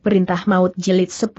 Perintah Maut Jilid 10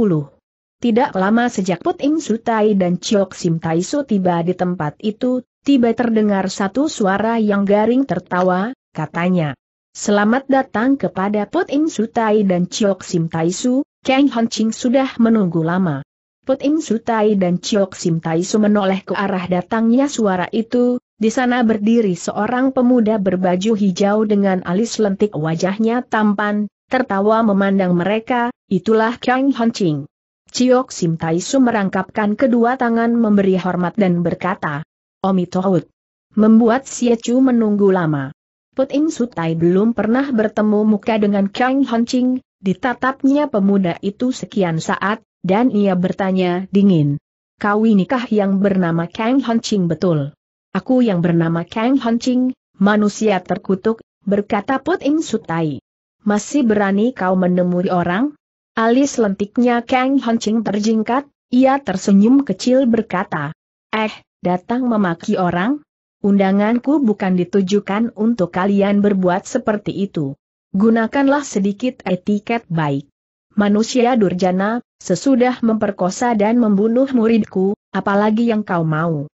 Tidak lama sejak Put Im Sutai dan Chok Sim Su tiba di tempat itu, tiba terdengar satu suara yang garing tertawa, katanya. Selamat datang kepada Put Im Sutai dan Chok Sim Taisu, Kang Hon Ching sudah menunggu lama. Put Im Sutai dan Chok Sim Taisu menoleh ke arah datangnya suara itu, di sana berdiri seorang pemuda berbaju hijau dengan alis lentik wajahnya tampan, tertawa memandang mereka, itulah Kang Honching. Ciok Sim Tai Su merangkapkan kedua tangan memberi hormat dan berkata, Omitohut. Membuat Siacu menunggu lama. Puting Ing Sutai belum pernah bertemu muka dengan Kang Honching, ditatapnya pemuda itu sekian saat, dan ia bertanya dingin. Kau inikah yang bernama Kang Honching betul? Aku yang bernama Kang Honching, manusia terkutuk, berkata Puting Ing Sutai masih berani kau menemui orang? Alis lentiknya Kang Hancing terjingkat, ia tersenyum kecil berkata, Eh, datang memaki orang? Undanganku bukan ditujukan untuk kalian berbuat seperti itu. Gunakanlah sedikit etiket baik. Manusia durjana, sesudah memperkosa dan membunuh muridku, apalagi yang kau mau.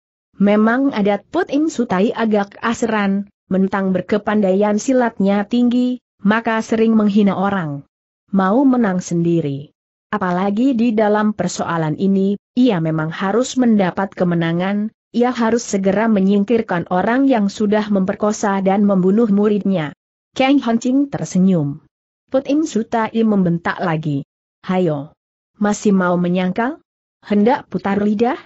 Memang adat Putin Sutai agak asran, mentang berkepandaian silatnya tinggi, maka sering menghina orang. Mau menang sendiri. Apalagi di dalam persoalan ini, ia memang harus mendapat kemenangan, ia harus segera menyingkirkan orang yang sudah memperkosa dan membunuh muridnya. Kang Hancing tersenyum. Suta Im Sutai membentak lagi. Hayo. Masih mau menyangkal? Hendak putar lidah?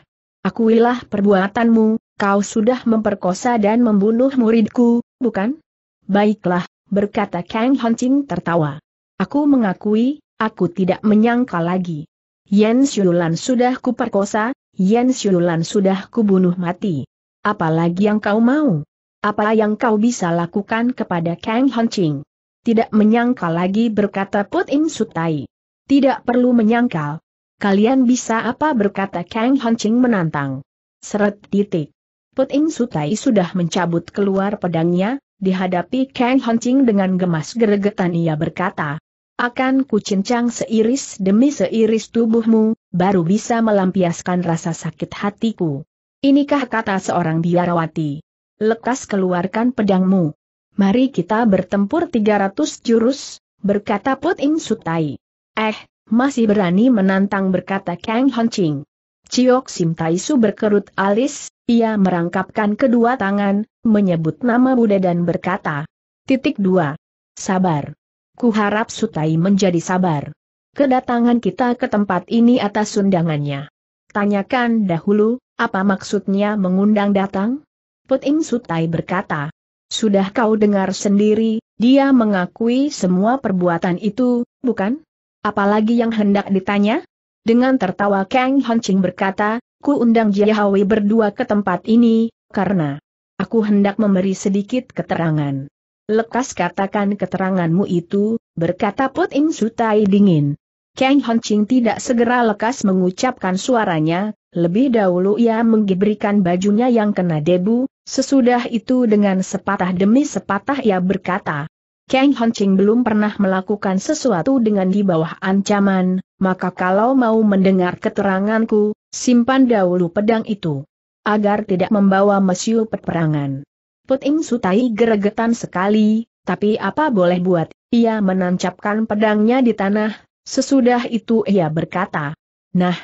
Akuilah perbuatanmu, kau sudah memperkosa dan membunuh muridku, bukan? Baiklah, berkata Kang Hanching tertawa. Aku mengakui, aku tidak menyangka lagi. Yan Xiulan sudah kuperkosa, Yan Xiulan sudah kubunuh mati. Apalagi yang kau mau? Apa yang kau bisa lakukan kepada Kang Hanching? Tidak menyangka lagi berkata Put Sutai. Tidak perlu menyangkal. Kalian bisa apa berkata Kang Hanching menantang. Seret titik. Put Sutai sudah mencabut keluar pedangnya, dihadapi Kang Hancing dengan gemas geregetan ia berkata, akan kucincang seiris demi seiris tubuhmu, baru bisa melampiaskan rasa sakit hatiku. Inikah kata seorang biarawati? Lekas keluarkan pedangmu. Mari kita bertempur 300 jurus, berkata Put In Sutai. Eh, masih berani menantang berkata Kang Hancing. Ciok Sim Taisu berkerut alis, ia merangkapkan kedua tangan, menyebut nama Buddha dan berkata. Titik 2. Sabar. Kuharap Sutai menjadi sabar. Kedatangan kita ke tempat ini atas undangannya. Tanyakan dahulu, apa maksudnya mengundang datang? Puting Sutai berkata. Sudah kau dengar sendiri, dia mengakui semua perbuatan itu, bukan? Apalagi yang hendak ditanya? Dengan tertawa Kang Hancing berkata, ku undang Jiahawi berdua ke tempat ini, karena aku hendak memberi sedikit keterangan. Lekas katakan keteranganmu itu, berkata Puting Sutai dingin. Kang Hancing tidak segera lekas mengucapkan suaranya, lebih dahulu ia menggiberikan bajunya yang kena debu, sesudah itu dengan sepatah demi sepatah ia berkata, Kang Hancing belum pernah melakukan sesuatu dengan di bawah ancaman, maka kalau mau mendengar keteranganku, simpan dahulu pedang itu. Agar tidak membawa mesiu peperangan. Puting Sutai geregetan sekali, tapi apa boleh buat, ia menancapkan pedangnya di tanah, sesudah itu ia berkata. Nah,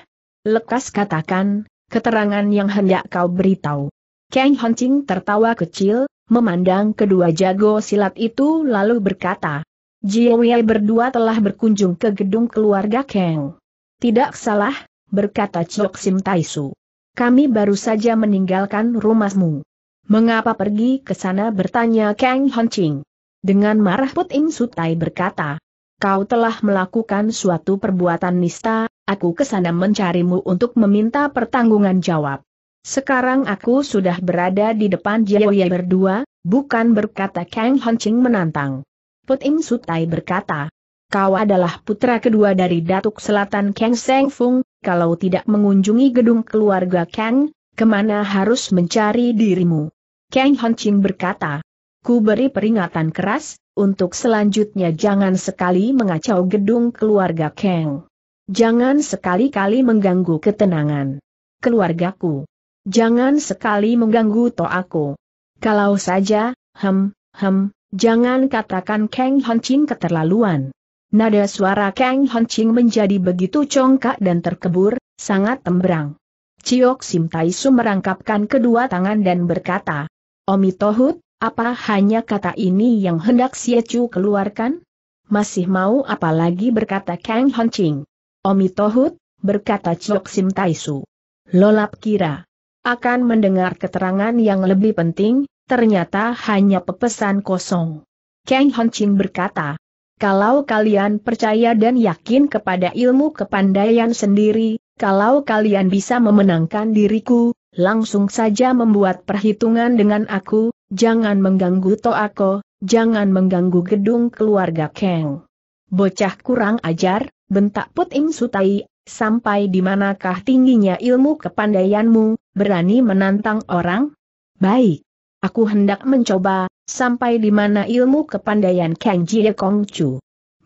lekas katakan, keterangan yang hendak kau beritahu. Kang Hancing tertawa kecil, memandang kedua jago silat itu lalu berkata, Jiwei berdua telah berkunjung ke gedung keluarga Kang. Tidak salah, berkata Chok Sim Taisu. Kami baru saja meninggalkan rumahmu. Mengapa pergi ke sana bertanya Kang Honching. Dengan marah Put Sutai berkata, Kau telah melakukan suatu perbuatan nista, aku ke sana mencarimu untuk meminta pertanggungan jawab. Sekarang aku sudah berada di depan Jiwei berdua, bukan berkata Kang Honching menantang. Put Sutai berkata, Kau adalah putra kedua dari Datuk Selatan Kang Seng Fung, kalau tidak mengunjungi gedung keluarga Kang, kemana harus mencari dirimu? Kang Hon Ching berkata, Ku beri peringatan keras, untuk selanjutnya jangan sekali mengacau gedung keluarga Kang. Jangan sekali-kali mengganggu ketenangan keluargaku. Jangan sekali mengganggu toaku. Kalau saja, hem, hem, Jangan katakan Kang Hancing keterlaluan. Nada suara Kang Hancing menjadi begitu congkak dan terkebur, sangat tembrang. Ciok Sim Taisu merangkapkan kedua tangan dan berkata, Omi Tohut, apa hanya kata ini yang hendak Chu keluarkan? Masih mau apalagi berkata Kang Hancing. Omi Tohut, berkata Ciok Sim Taisu. Lolap kira. Akan mendengar keterangan yang lebih penting, ternyata hanya pepesan kosong. Kang Honching berkata, kalau kalian percaya dan yakin kepada ilmu kepandaian sendiri, kalau kalian bisa memenangkan diriku, langsung saja membuat perhitungan dengan aku, jangan mengganggu Toako, jangan mengganggu gedung keluarga Kang. Bocah kurang ajar, bentak Put Im Sutai, sampai di manakah tingginya ilmu kepandaianmu, berani menantang orang? Baik, Aku hendak mencoba, sampai di mana ilmu kepandaian Kang Jie Kong Chu.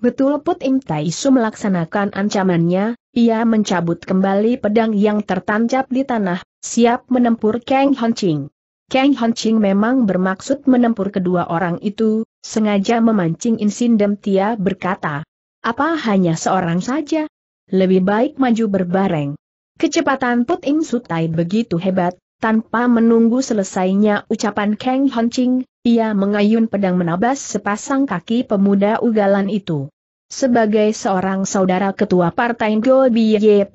Betul Put Im Tai Su melaksanakan ancamannya, ia mencabut kembali pedang yang tertancap di tanah, siap menempur Kang Hon Ching. Kang Hon Ching memang bermaksud menempur kedua orang itu, sengaja memancing Insin Dem Tia berkata. Apa hanya seorang saja? Lebih baik maju berbareng. Kecepatan Put Im Sutai begitu hebat, tanpa menunggu selesainya ucapan Kang Honching, ia mengayun pedang menabas sepasang kaki pemuda ugalan itu. Sebagai seorang saudara ketua partai Go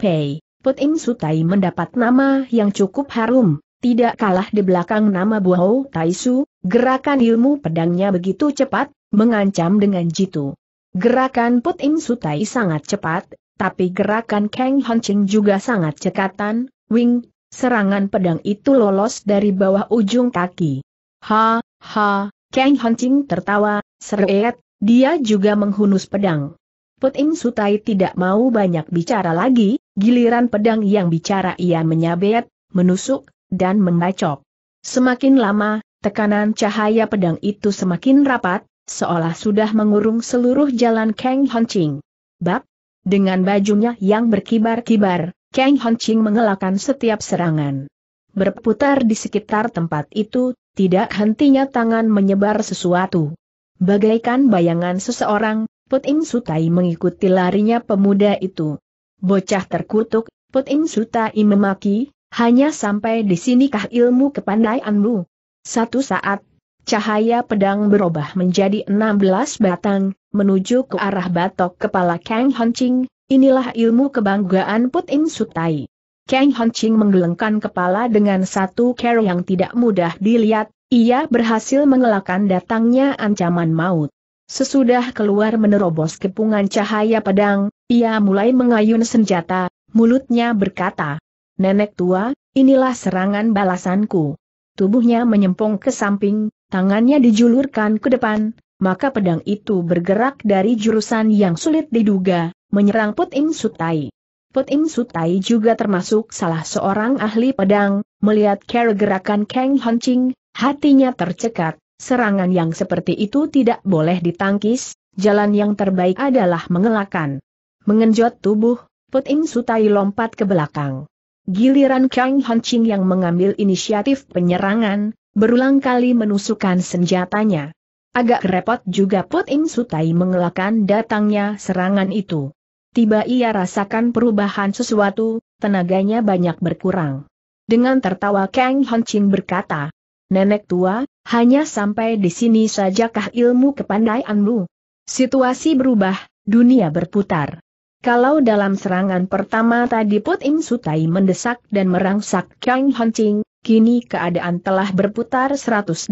Pei, Put Im Sutai mendapat nama yang cukup harum, tidak kalah di belakang nama Buho Taisu, gerakan ilmu pedangnya begitu cepat, mengancam dengan jitu. Gerakan Put Im Sutai sangat cepat, tapi gerakan Kang Honching juga sangat cekatan, wing, serangan pedang itu lolos dari bawah ujung kaki. Ha, ha, Kang Hancing tertawa, seret, dia juga menghunus pedang. Puting Sutai tidak mau banyak bicara lagi, giliran pedang yang bicara ia menyabet, menusuk, dan membacok. Semakin lama, tekanan cahaya pedang itu semakin rapat, seolah sudah mengurung seluruh jalan Kang Hancing. Bab, dengan bajunya yang berkibar-kibar, Kang Ching mengelakkan setiap serangan. Berputar di sekitar tempat itu, tidak hentinya tangan menyebar sesuatu. Bagaikan bayangan seseorang, Puting Sutai mengikuti larinya pemuda itu. Bocah terkutuk, Puting Sutai memaki, hanya sampai di sinikah ilmu kepandaianmu. Satu saat, cahaya pedang berubah menjadi 16 batang, menuju ke arah batok kepala Kang Hon Ching, Inilah ilmu kebanggaan Put In Sutai. Kang Hanching menggelengkan kepala dengan satu cara yang tidak mudah dilihat, ia berhasil mengelakkan datangnya ancaman maut. Sesudah keluar menerobos kepungan cahaya pedang, ia mulai mengayun senjata, mulutnya berkata, Nenek tua, inilah serangan balasanku. Tubuhnya menyempong ke samping, tangannya dijulurkan ke depan, maka pedang itu bergerak dari jurusan yang sulit diduga, menyerang Put Im Sutai. Put Im Sutai juga termasuk salah seorang ahli pedang, melihat cara gerakan Kang Hancing, hatinya tercekat, serangan yang seperti itu tidak boleh ditangkis, jalan yang terbaik adalah mengelakkan. Mengenjot tubuh, Put Im Sutai lompat ke belakang. Giliran Kang Hancing yang mengambil inisiatif penyerangan, berulang kali menusukkan senjatanya. Agak repot juga Put Im Sutai mengelakkan datangnya serangan itu. Tiba ia rasakan perubahan sesuatu, tenaganya banyak berkurang. Dengan tertawa Kang Ching berkata, Nenek tua, hanya sampai di sini sajakah ilmu kepandaianmu? Situasi berubah, dunia berputar. Kalau dalam serangan pertama tadi Put Im Sutai mendesak dan merangsak Kang Ching, kini keadaan telah berputar 180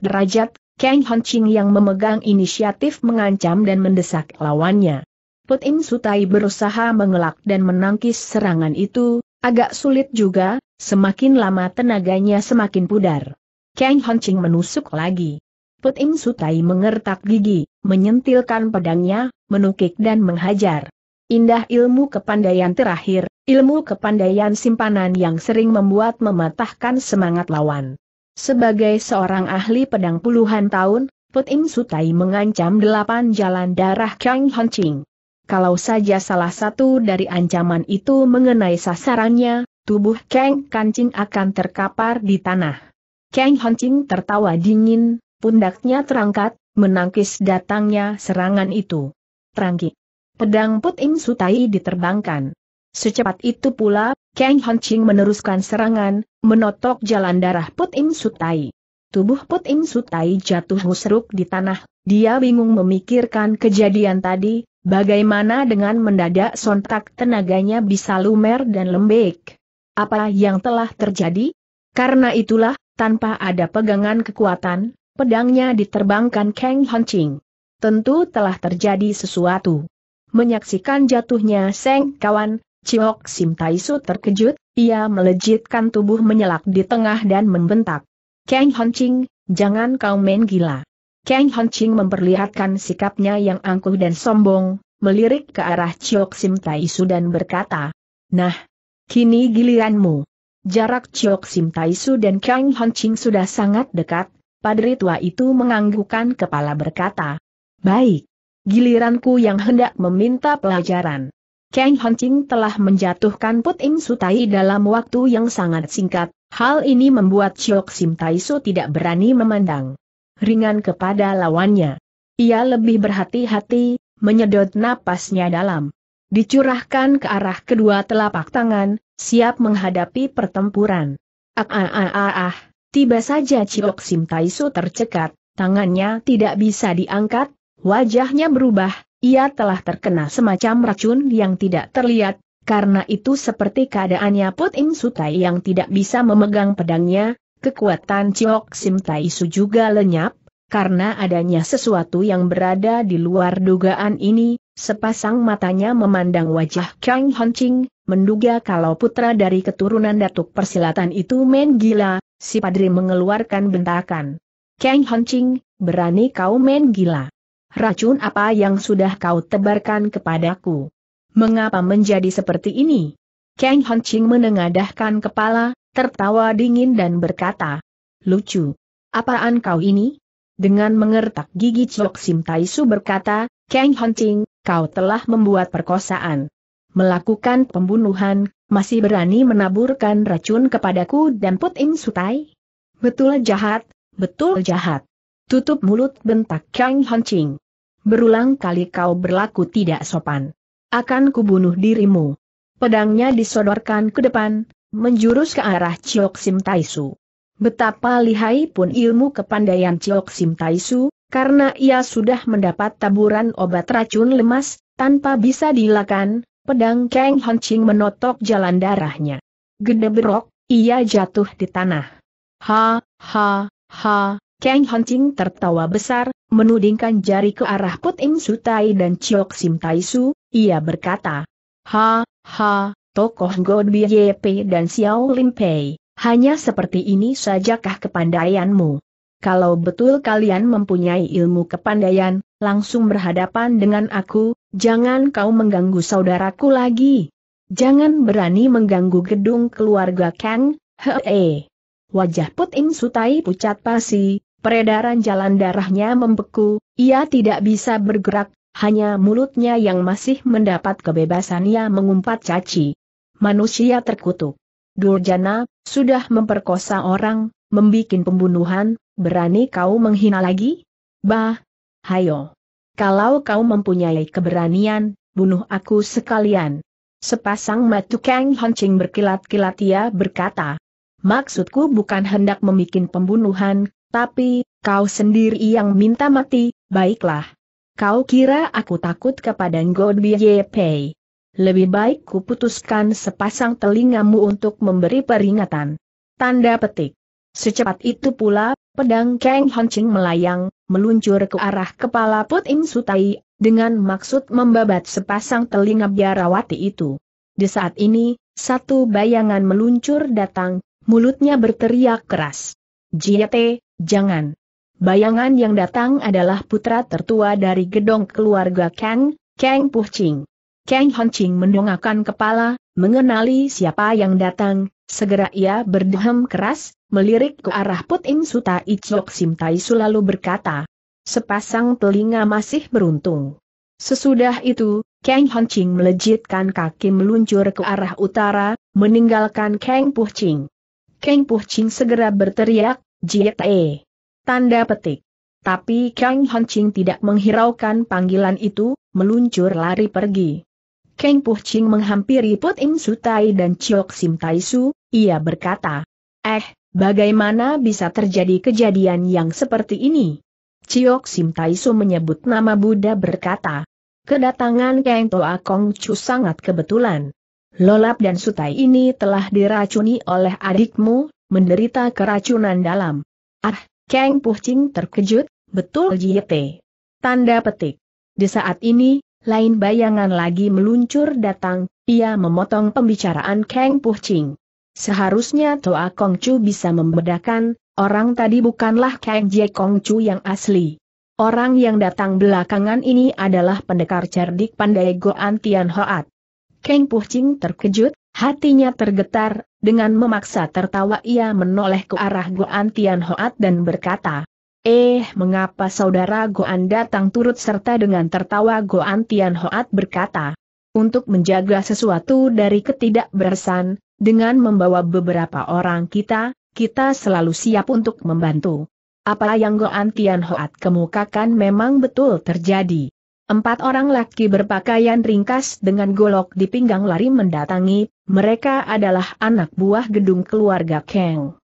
derajat, Kang Hon Ching yang memegang inisiatif mengancam dan mendesak lawannya. Put Im Sutai berusaha mengelak dan menangkis serangan itu, agak sulit juga, semakin lama tenaganya semakin pudar. Kang Hon Ching menusuk lagi. Put Im Sutai mengertak gigi, menyentilkan pedangnya, menukik dan menghajar. Indah ilmu kepandaian terakhir, ilmu kepandaian simpanan yang sering membuat mematahkan semangat lawan. Sebagai seorang ahli pedang puluhan tahun, Put Im Sutai mengancam delapan jalan darah Kang Ching. Kalau saja salah satu dari ancaman itu mengenai sasarannya, tubuh Kang Kancing akan terkapar di tanah. Kang Ching tertawa dingin, pundaknya terangkat, menangkis datangnya serangan itu. Terangki. Pedang Put Im Sutai diterbangkan. Secepat itu pula Kang Ching meneruskan serangan, menotok jalan darah Put Im Sutai. Tubuh Put Im Sutai jatuh husruk di tanah, dia bingung memikirkan kejadian tadi, bagaimana dengan mendadak sontak tenaganya bisa lumer dan lembek. Apa yang telah terjadi? Karena itulah, tanpa ada pegangan kekuatan, pedangnya diterbangkan Kang Ching. Tentu telah terjadi sesuatu. Menyaksikan jatuhnya Seng Kawan, Ciok Sim Taisu terkejut, ia melejitkan tubuh menyelak di tengah dan membentak. Kang Honching, jangan kau main gila. Kang Honching memperlihatkan sikapnya yang angkuh dan sombong, melirik ke arah Ciok Sim Taisu dan berkata, Nah, kini giliranmu. Jarak Ciok Sim Taisu dan Kang Honching sudah sangat dekat, Padri tua itu menganggukkan kepala berkata, Baik, giliranku yang hendak meminta pelajaran. Kang Hunting telah menjatuhkan Put Im Sutai dalam waktu yang sangat singkat, hal ini membuat Chok Sim Tai Su tidak berani memandang ringan kepada lawannya. Ia lebih berhati-hati, menyedot napasnya dalam. Dicurahkan ke arah kedua telapak tangan, siap menghadapi pertempuran. Ah ah ah ah, ah. tiba saja Chok Sim Tai Su tercekat, tangannya tidak bisa diangkat, wajahnya berubah, ia telah terkena semacam racun yang tidak terlihat, karena itu seperti keadaannya Put Sutai yang tidak bisa memegang pedangnya, kekuatan Ciok Sim Tai Su juga lenyap, karena adanya sesuatu yang berada di luar dugaan ini, sepasang matanya memandang wajah Kang Hon Ching, menduga kalau putra dari keturunan datuk persilatan itu main gila, si padri mengeluarkan bentakan. Kang Hon Ching, berani kau main gila racun apa yang sudah kau tebarkan kepadaku? Mengapa menjadi seperti ini? Kang Hanching menengadahkan kepala, tertawa dingin dan berkata, Lucu. Apaan kau ini? Dengan mengertak gigi Chok Sim Taisu berkata, Kang Hanching, kau telah membuat perkosaan. Melakukan pembunuhan, masih berani menaburkan racun kepadaku dan Put Sutai? Betul jahat, betul jahat. Tutup mulut bentak Kang Hancing. Berulang kali kau berlaku tidak sopan. Akan kubunuh dirimu. Pedangnya disodorkan ke depan, menjurus ke arah Chiok Sim Taisu. Betapa lihai pun ilmu kepandaian Chiok Sim Taisu, karena ia sudah mendapat taburan obat racun lemas, tanpa bisa dilakukan, pedang Kang Hancing menotok jalan darahnya. Gede berok, ia jatuh di tanah. Ha, ha, ha, Kang Hancing tertawa besar, menudingkan jari ke arah Put Sutai dan Chiok Sim Tai Su, ia berkata, Ha, ha, tokoh God BYP dan Xiao Lim Pei, hanya seperti ini sajakah kepandaianmu? Kalau betul kalian mempunyai ilmu kepandaian, langsung berhadapan dengan aku, jangan kau mengganggu saudaraku lagi. Jangan berani mengganggu gedung keluarga Kang, hee. Wajah Put Sutai pucat pasi, Peredaran jalan darahnya membeku, ia tidak bisa bergerak, hanya mulutnya yang masih mendapat kebebasan ia mengumpat caci. Manusia terkutuk. Durjana, sudah memperkosa orang, membuat pembunuhan, berani kau menghina lagi? Bah! Hayo! Kalau kau mempunyai keberanian, bunuh aku sekalian. Sepasang mata Kang Hancing berkilat-kilat ia berkata. Maksudku bukan hendak membuat pembunuhan, tapi, kau sendiri yang minta mati, baiklah. Kau kira aku takut kepada Ngodbi Yepei. Lebih baik kuputuskan sepasang telingamu untuk memberi peringatan. Tanda petik. Secepat itu pula, pedang Kang Hongqing melayang, meluncur ke arah kepala Put Im Sutai, dengan maksud membabat sepasang telinga biarawati itu. Di saat ini, satu bayangan meluncur datang, mulutnya berteriak keras. Jiete, Jangan. Bayangan yang datang adalah putra tertua dari gedong keluarga Kang, Kang Puching. Kang Honching mendongakkan kepala, mengenali siapa yang datang, segera ia berdehem keras, melirik ke arah Puting Suta Ichok Simtai selalu berkata, sepasang telinga masih beruntung. Sesudah itu, Kang Honching melejitkan kaki meluncur ke arah utara, meninggalkan Kang Puching. Kang Puching segera berteriak, Jie, Tanda petik. Tapi Kang Hon Ching tidak menghiraukan panggilan itu, meluncur lari pergi. Kang Puching menghampiri Put Im Sutai dan Chok Sim Tai Su, ia berkata, Eh, bagaimana bisa terjadi kejadian yang seperti ini? Chok Sim Tai Su menyebut nama Buddha berkata, Kedatangan Kang Toa Kong Chu sangat kebetulan. Lolap dan Sutai ini telah diracuni oleh adikmu, menderita keracunan dalam. Ah, Kang Puhcing terkejut, betul JT. Tanda petik. Di saat ini, lain bayangan lagi meluncur datang, ia memotong pembicaraan Kang Puhcing. Seharusnya Toa Kongcu bisa membedakan, orang tadi bukanlah Kang Jie Kongcu yang asli. Orang yang datang belakangan ini adalah pendekar cerdik pandai Goan Tian Hoat. Kang Puhcing terkejut, Hatinya tergetar, dengan memaksa tertawa ia menoleh ke arah Goan Tian Hoat dan berkata, Eh, mengapa saudara Goan datang turut serta dengan tertawa Goan Tian Hoat berkata, untuk menjaga sesuatu dari ketidakberesan, dengan membawa beberapa orang kita, kita selalu siap untuk membantu. Apa yang Goan Tian Hoat kemukakan memang betul terjadi. Empat orang laki berpakaian ringkas dengan golok di pinggang lari mendatangi, mereka adalah anak buah gedung keluarga Kang.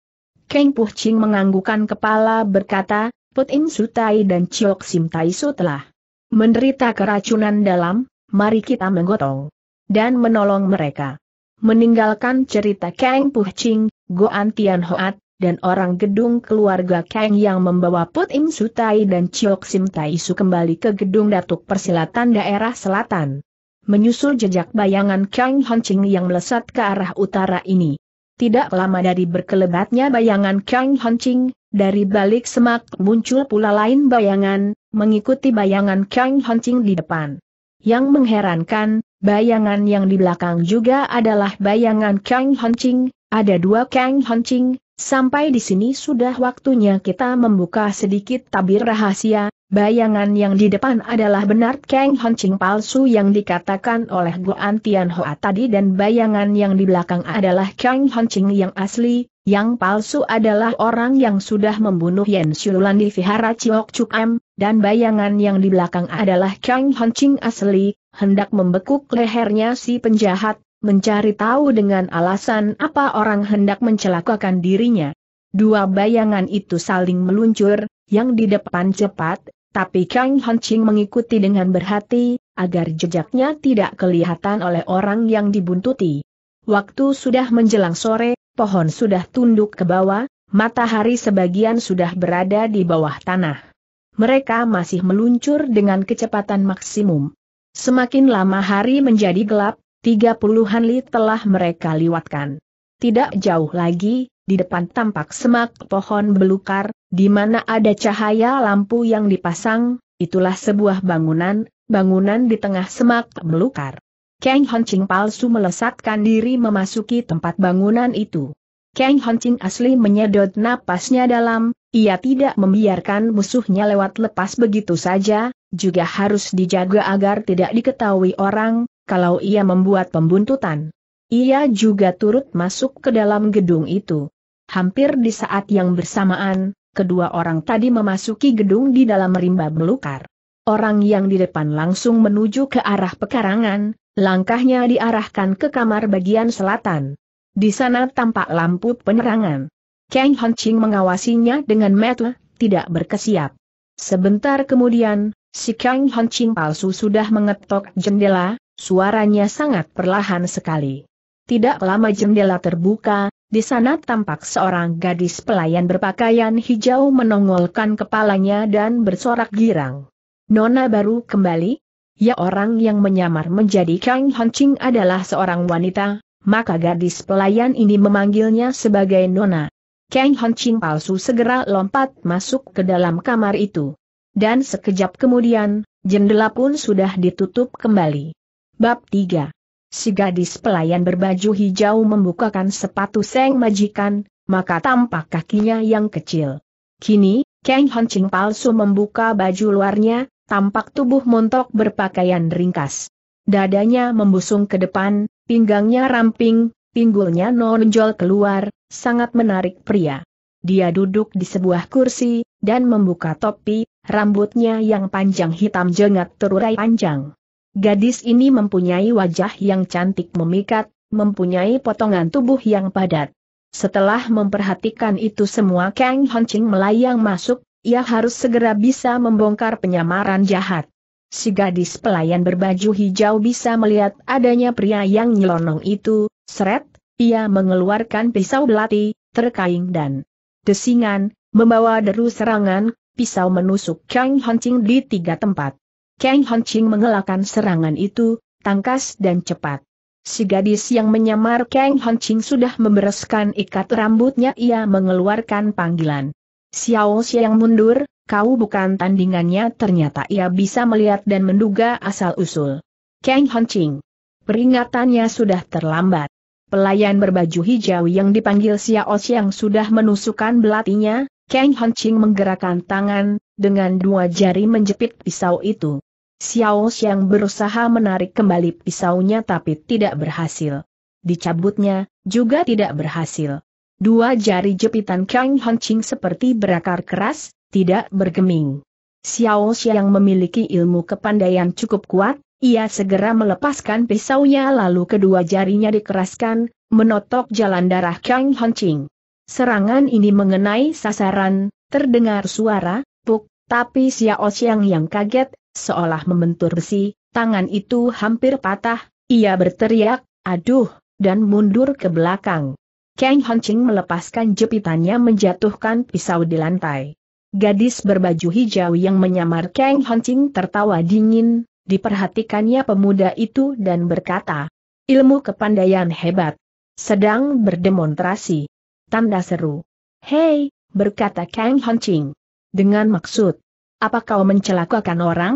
Kang Puh Ching menganggukkan kepala berkata, Put Im Sutai dan Chok Sim Tai Su telah menderita keracunan dalam, mari kita menggotong dan menolong mereka. Meninggalkan cerita Kang Puh Ching, Goan Tian Hoat, dan orang gedung keluarga Kang yang membawa Put Im Sutai dan Chiok Sim Taisu kembali ke gedung Datuk Persilatan daerah selatan. Menyusul jejak bayangan Kang Honching yang melesat ke arah utara ini. Tidak lama dari berkelebatnya bayangan Kang Honching, dari balik semak muncul pula lain bayangan, mengikuti bayangan Kang Honching di depan. Yang mengherankan, bayangan yang di belakang juga adalah bayangan Kang Honching, ada dua Kang Honching, Sampai di sini sudah waktunya kita membuka sedikit tabir rahasia, bayangan yang di depan adalah benar Kang Hongqing palsu yang dikatakan oleh Goan Tian tadi dan bayangan yang di belakang adalah Kang Hongqing yang asli, yang palsu adalah orang yang sudah membunuh Yen Shulan di vihara Chiok Chuk Am, dan bayangan yang di belakang adalah Kang Hongqing asli, hendak membekuk lehernya si penjahat, mencari tahu dengan alasan apa orang hendak mencelakakan dirinya. Dua bayangan itu saling meluncur, yang di depan cepat, tapi Kang Ching mengikuti dengan berhati, agar jejaknya tidak kelihatan oleh orang yang dibuntuti. Waktu sudah menjelang sore, pohon sudah tunduk ke bawah, matahari sebagian sudah berada di bawah tanah. Mereka masih meluncur dengan kecepatan maksimum. Semakin lama hari menjadi gelap, tiga puluhan li telah mereka liwatkan. Tidak jauh lagi, di depan tampak semak pohon belukar, di mana ada cahaya lampu yang dipasang, itulah sebuah bangunan, bangunan di tengah semak belukar. Kang Honching palsu melesatkan diri memasuki tempat bangunan itu. Kang Honching asli menyedot napasnya dalam, ia tidak membiarkan musuhnya lewat lepas begitu saja, juga harus dijaga agar tidak diketahui orang, kalau ia membuat pembuntutan. Ia juga turut masuk ke dalam gedung itu. Hampir di saat yang bersamaan, kedua orang tadi memasuki gedung di dalam rimba belukar. Orang yang di depan langsung menuju ke arah pekarangan, langkahnya diarahkan ke kamar bagian selatan. Di sana tampak lampu penerangan. Kang Ching mengawasinya dengan mata, tidak berkesiap. Sebentar kemudian, si Kang Ching palsu sudah mengetok jendela, Suaranya sangat perlahan sekali. Tidak lama jendela terbuka, di sana tampak seorang gadis pelayan berpakaian hijau menongolkan kepalanya dan bersorak girang. Nona baru kembali? Ya orang yang menyamar menjadi Kang Hancing adalah seorang wanita, maka gadis pelayan ini memanggilnya sebagai Nona. Kang Hancing palsu segera lompat masuk ke dalam kamar itu. Dan sekejap kemudian, jendela pun sudah ditutup kembali. Bab 3 Si gadis pelayan berbaju hijau membukakan sepatu seng majikan, maka tampak kakinya yang kecil. Kini, Kang Hon Ching palsu membuka baju luarnya, tampak tubuh montok berpakaian ringkas. Dadanya membusung ke depan, pinggangnya ramping, pinggulnya nonjol keluar, sangat menarik pria. Dia duduk di sebuah kursi, dan membuka topi, rambutnya yang panjang hitam jengat terurai panjang. Gadis ini mempunyai wajah yang cantik memikat, mempunyai potongan tubuh yang padat. Setelah memperhatikan itu semua Kang Honching melayang masuk, ia harus segera bisa membongkar penyamaran jahat. Si gadis pelayan berbaju hijau bisa melihat adanya pria yang nyelonong itu, seret, ia mengeluarkan pisau belati, terkaing dan desingan, membawa deru serangan, pisau menusuk Kang Honching di tiga tempat. Kang Hongqing mengelakkan serangan itu, tangkas dan cepat. Si gadis yang menyamar Kang Hongqing sudah membereskan ikat rambutnya ia mengeluarkan panggilan. Xiao Xiang mundur, kau bukan tandingannya ternyata ia bisa melihat dan menduga asal-usul. Kang Hongqing. Peringatannya sudah terlambat. Pelayan berbaju hijau yang dipanggil Xiao Xiang sudah menusukkan belatinya, Kang Hongqing menggerakkan tangan, dengan dua jari menjepit pisau itu. Xiao Xiang berusaha menarik kembali pisaunya tapi tidak berhasil. Dicabutnya, juga tidak berhasil. Dua jari jepitan Kang Hongqing seperti berakar keras, tidak bergeming. Xiao Xiang memiliki ilmu kepandaian cukup kuat, ia segera melepaskan pisaunya lalu kedua jarinya dikeraskan, menotok jalan darah Kang Hongqing. Serangan ini mengenai sasaran, terdengar suara, Puk, tapi Xiao Xiang yang kaget, seolah membentur besi, tangan itu hampir patah, ia berteriak, aduh, dan mundur ke belakang. Kang Hancing melepaskan jepitannya menjatuhkan pisau di lantai. Gadis berbaju hijau yang menyamar Kang Hancing tertawa dingin, diperhatikannya pemuda itu dan berkata, ilmu kepandaian hebat. Sedang berdemonstrasi. Tanda seru. Hei, berkata Kang Hancing. Dengan maksud, apa kau mencelakakan orang?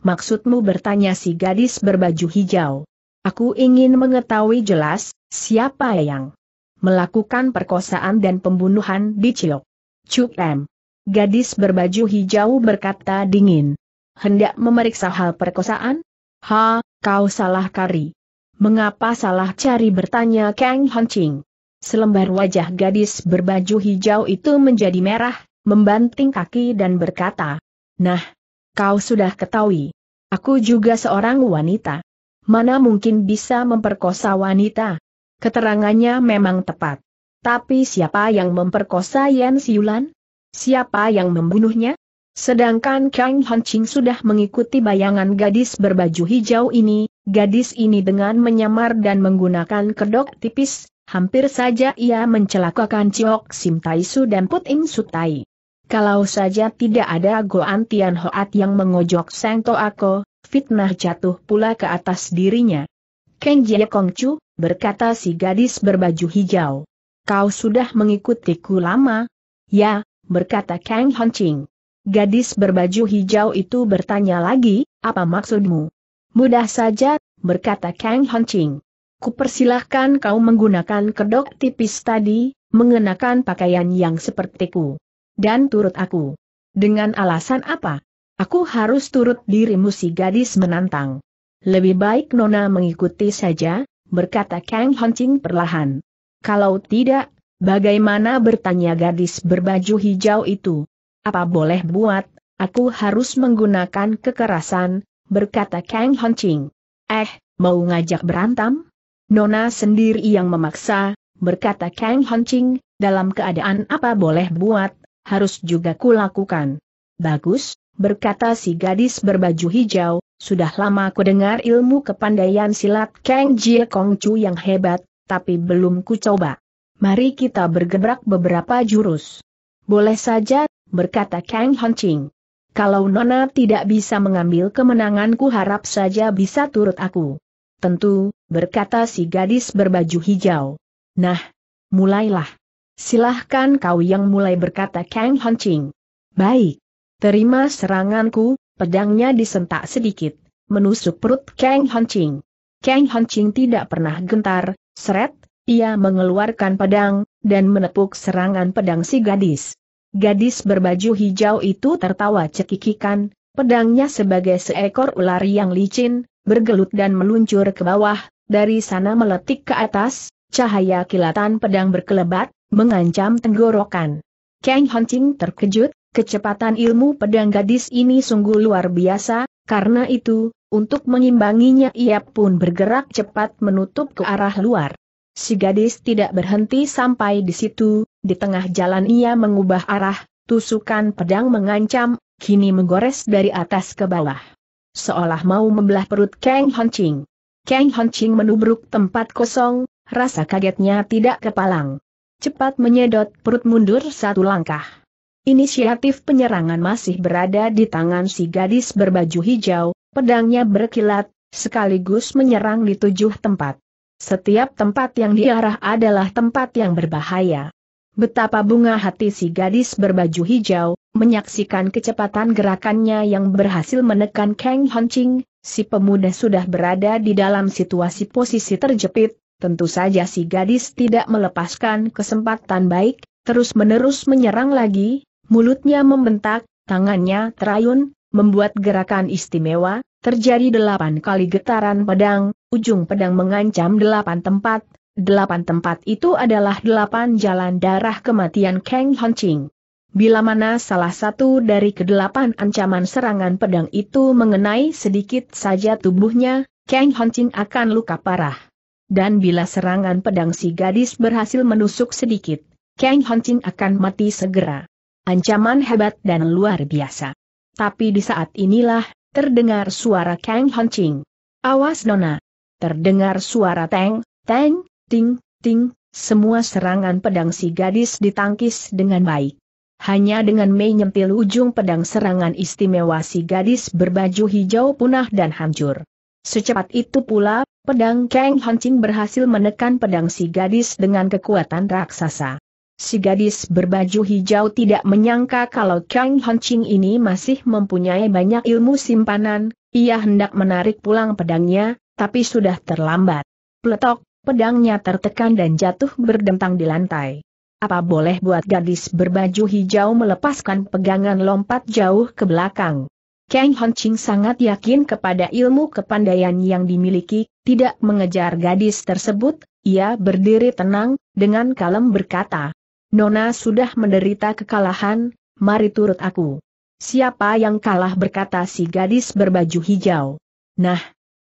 Maksudmu bertanya si gadis berbaju hijau. Aku ingin mengetahui jelas, siapa yang melakukan perkosaan dan pembunuhan di Cilok. Cuk M. Gadis berbaju hijau berkata dingin. Hendak memeriksa hal perkosaan? Ha, kau salah kari. Mengapa salah cari bertanya Kang Hancing? Selembar wajah gadis berbaju hijau itu menjadi merah, membanting kaki dan berkata, Nah, kau sudah ketahui. Aku juga seorang wanita. Mana mungkin bisa memperkosa wanita? Keterangannya memang tepat. Tapi siapa yang memperkosa Yan Siulan? Siapa yang membunuhnya? Sedangkan Kang Hanqing sudah mengikuti bayangan gadis berbaju hijau ini, gadis ini dengan menyamar dan menggunakan kedok tipis, hampir saja ia mencelakakan Chiok Sim Taisu dan Put Su Sutai. Kalau saja tidak ada Goan Tian Hoat yang mengojok Seng To Ako, fitnah jatuh pula ke atas dirinya. Keng Jie Kong Chu, berkata si gadis berbaju hijau. Kau sudah mengikutiku lama? Ya, berkata Kang Ching. Gadis berbaju hijau itu bertanya lagi, apa maksudmu? Mudah saja, berkata Kang Ching. Kupersilahkan kau menggunakan kedok tipis tadi, mengenakan pakaian yang sepertiku dan turut aku. Dengan alasan apa? Aku harus turut dirimu si gadis menantang. Lebih baik Nona mengikuti saja, berkata Kang Hongqing perlahan. Kalau tidak, bagaimana bertanya gadis berbaju hijau itu? Apa boleh buat, aku harus menggunakan kekerasan, berkata Kang Hongqing. Eh, mau ngajak berantam? Nona sendiri yang memaksa, berkata Kang Hongqing. dalam keadaan apa boleh buat, harus juga kulakukan. Bagus, berkata si gadis berbaju hijau, sudah lama ku dengar ilmu kepandaian silat Kang Jie Kong Chu yang hebat, tapi belum ku coba. Mari kita bergebrak beberapa jurus. Boleh saja, berkata Kang Ching. Kalau Nona tidak bisa mengambil kemenanganku harap saja bisa turut aku. Tentu, berkata si gadis berbaju hijau. Nah, mulailah. Silahkan kau yang mulai berkata Kang hanching Baik. Terima seranganku, pedangnya disentak sedikit, menusuk perut Kang hanching Kang hanching tidak pernah gentar, seret, ia mengeluarkan pedang, dan menepuk serangan pedang si gadis. Gadis berbaju hijau itu tertawa cekikikan, pedangnya sebagai seekor ular yang licin, bergelut dan meluncur ke bawah, dari sana meletik ke atas, cahaya kilatan pedang berkelebat, mengancam tenggorokan. Kang Hancing terkejut, kecepatan ilmu pedang gadis ini sungguh luar biasa, karena itu, untuk mengimbanginya ia pun bergerak cepat menutup ke arah luar. Si gadis tidak berhenti sampai di situ, di tengah jalan ia mengubah arah, tusukan pedang mengancam, kini menggores dari atas ke bawah. Seolah mau membelah perut Kang Hancing. Kang Hancing menubruk tempat kosong, rasa kagetnya tidak kepalang cepat menyedot perut mundur satu langkah. Inisiatif penyerangan masih berada di tangan si gadis berbaju hijau, pedangnya berkilat, sekaligus menyerang di tujuh tempat. Setiap tempat yang diarah adalah tempat yang berbahaya. Betapa bunga hati si gadis berbaju hijau, menyaksikan kecepatan gerakannya yang berhasil menekan Kang Hanching. si pemuda sudah berada di dalam situasi posisi terjepit, tentu saja si gadis tidak melepaskan kesempatan baik, terus-menerus menyerang lagi, mulutnya membentak, tangannya terayun, membuat gerakan istimewa, terjadi delapan kali getaran pedang, ujung pedang mengancam delapan tempat, Delapan tempat itu adalah delapan jalan darah kematian Kang Honching. Bila mana salah satu dari kedelapan ancaman serangan pedang itu mengenai sedikit saja tubuhnya, Kang Honching akan luka parah dan bila serangan pedang si gadis berhasil menusuk sedikit, Kang Hanching akan mati segera. Ancaman hebat dan luar biasa. Tapi di saat inilah, terdengar suara Kang Hanching. Awas Nona! Terdengar suara teng, teng, ting, ting, semua serangan pedang si gadis ditangkis dengan baik. Hanya dengan menyentil ujung pedang serangan istimewa si gadis berbaju hijau punah dan hancur. Secepat itu pula, Pedang Kang Hancing berhasil menekan pedang si gadis dengan kekuatan raksasa. Si gadis berbaju hijau tidak menyangka kalau Kang Hancing ini masih mempunyai banyak ilmu simpanan, ia hendak menarik pulang pedangnya, tapi sudah terlambat. Pletok, pedangnya tertekan dan jatuh berdentang di lantai. Apa boleh buat gadis berbaju hijau melepaskan pegangan lompat jauh ke belakang. Kang Hongqing sangat yakin kepada ilmu kepandaian yang dimiliki, tidak mengejar gadis tersebut, ia berdiri tenang, dengan kalem berkata, Nona sudah menderita kekalahan, mari turut aku. Siapa yang kalah berkata si gadis berbaju hijau. Nah,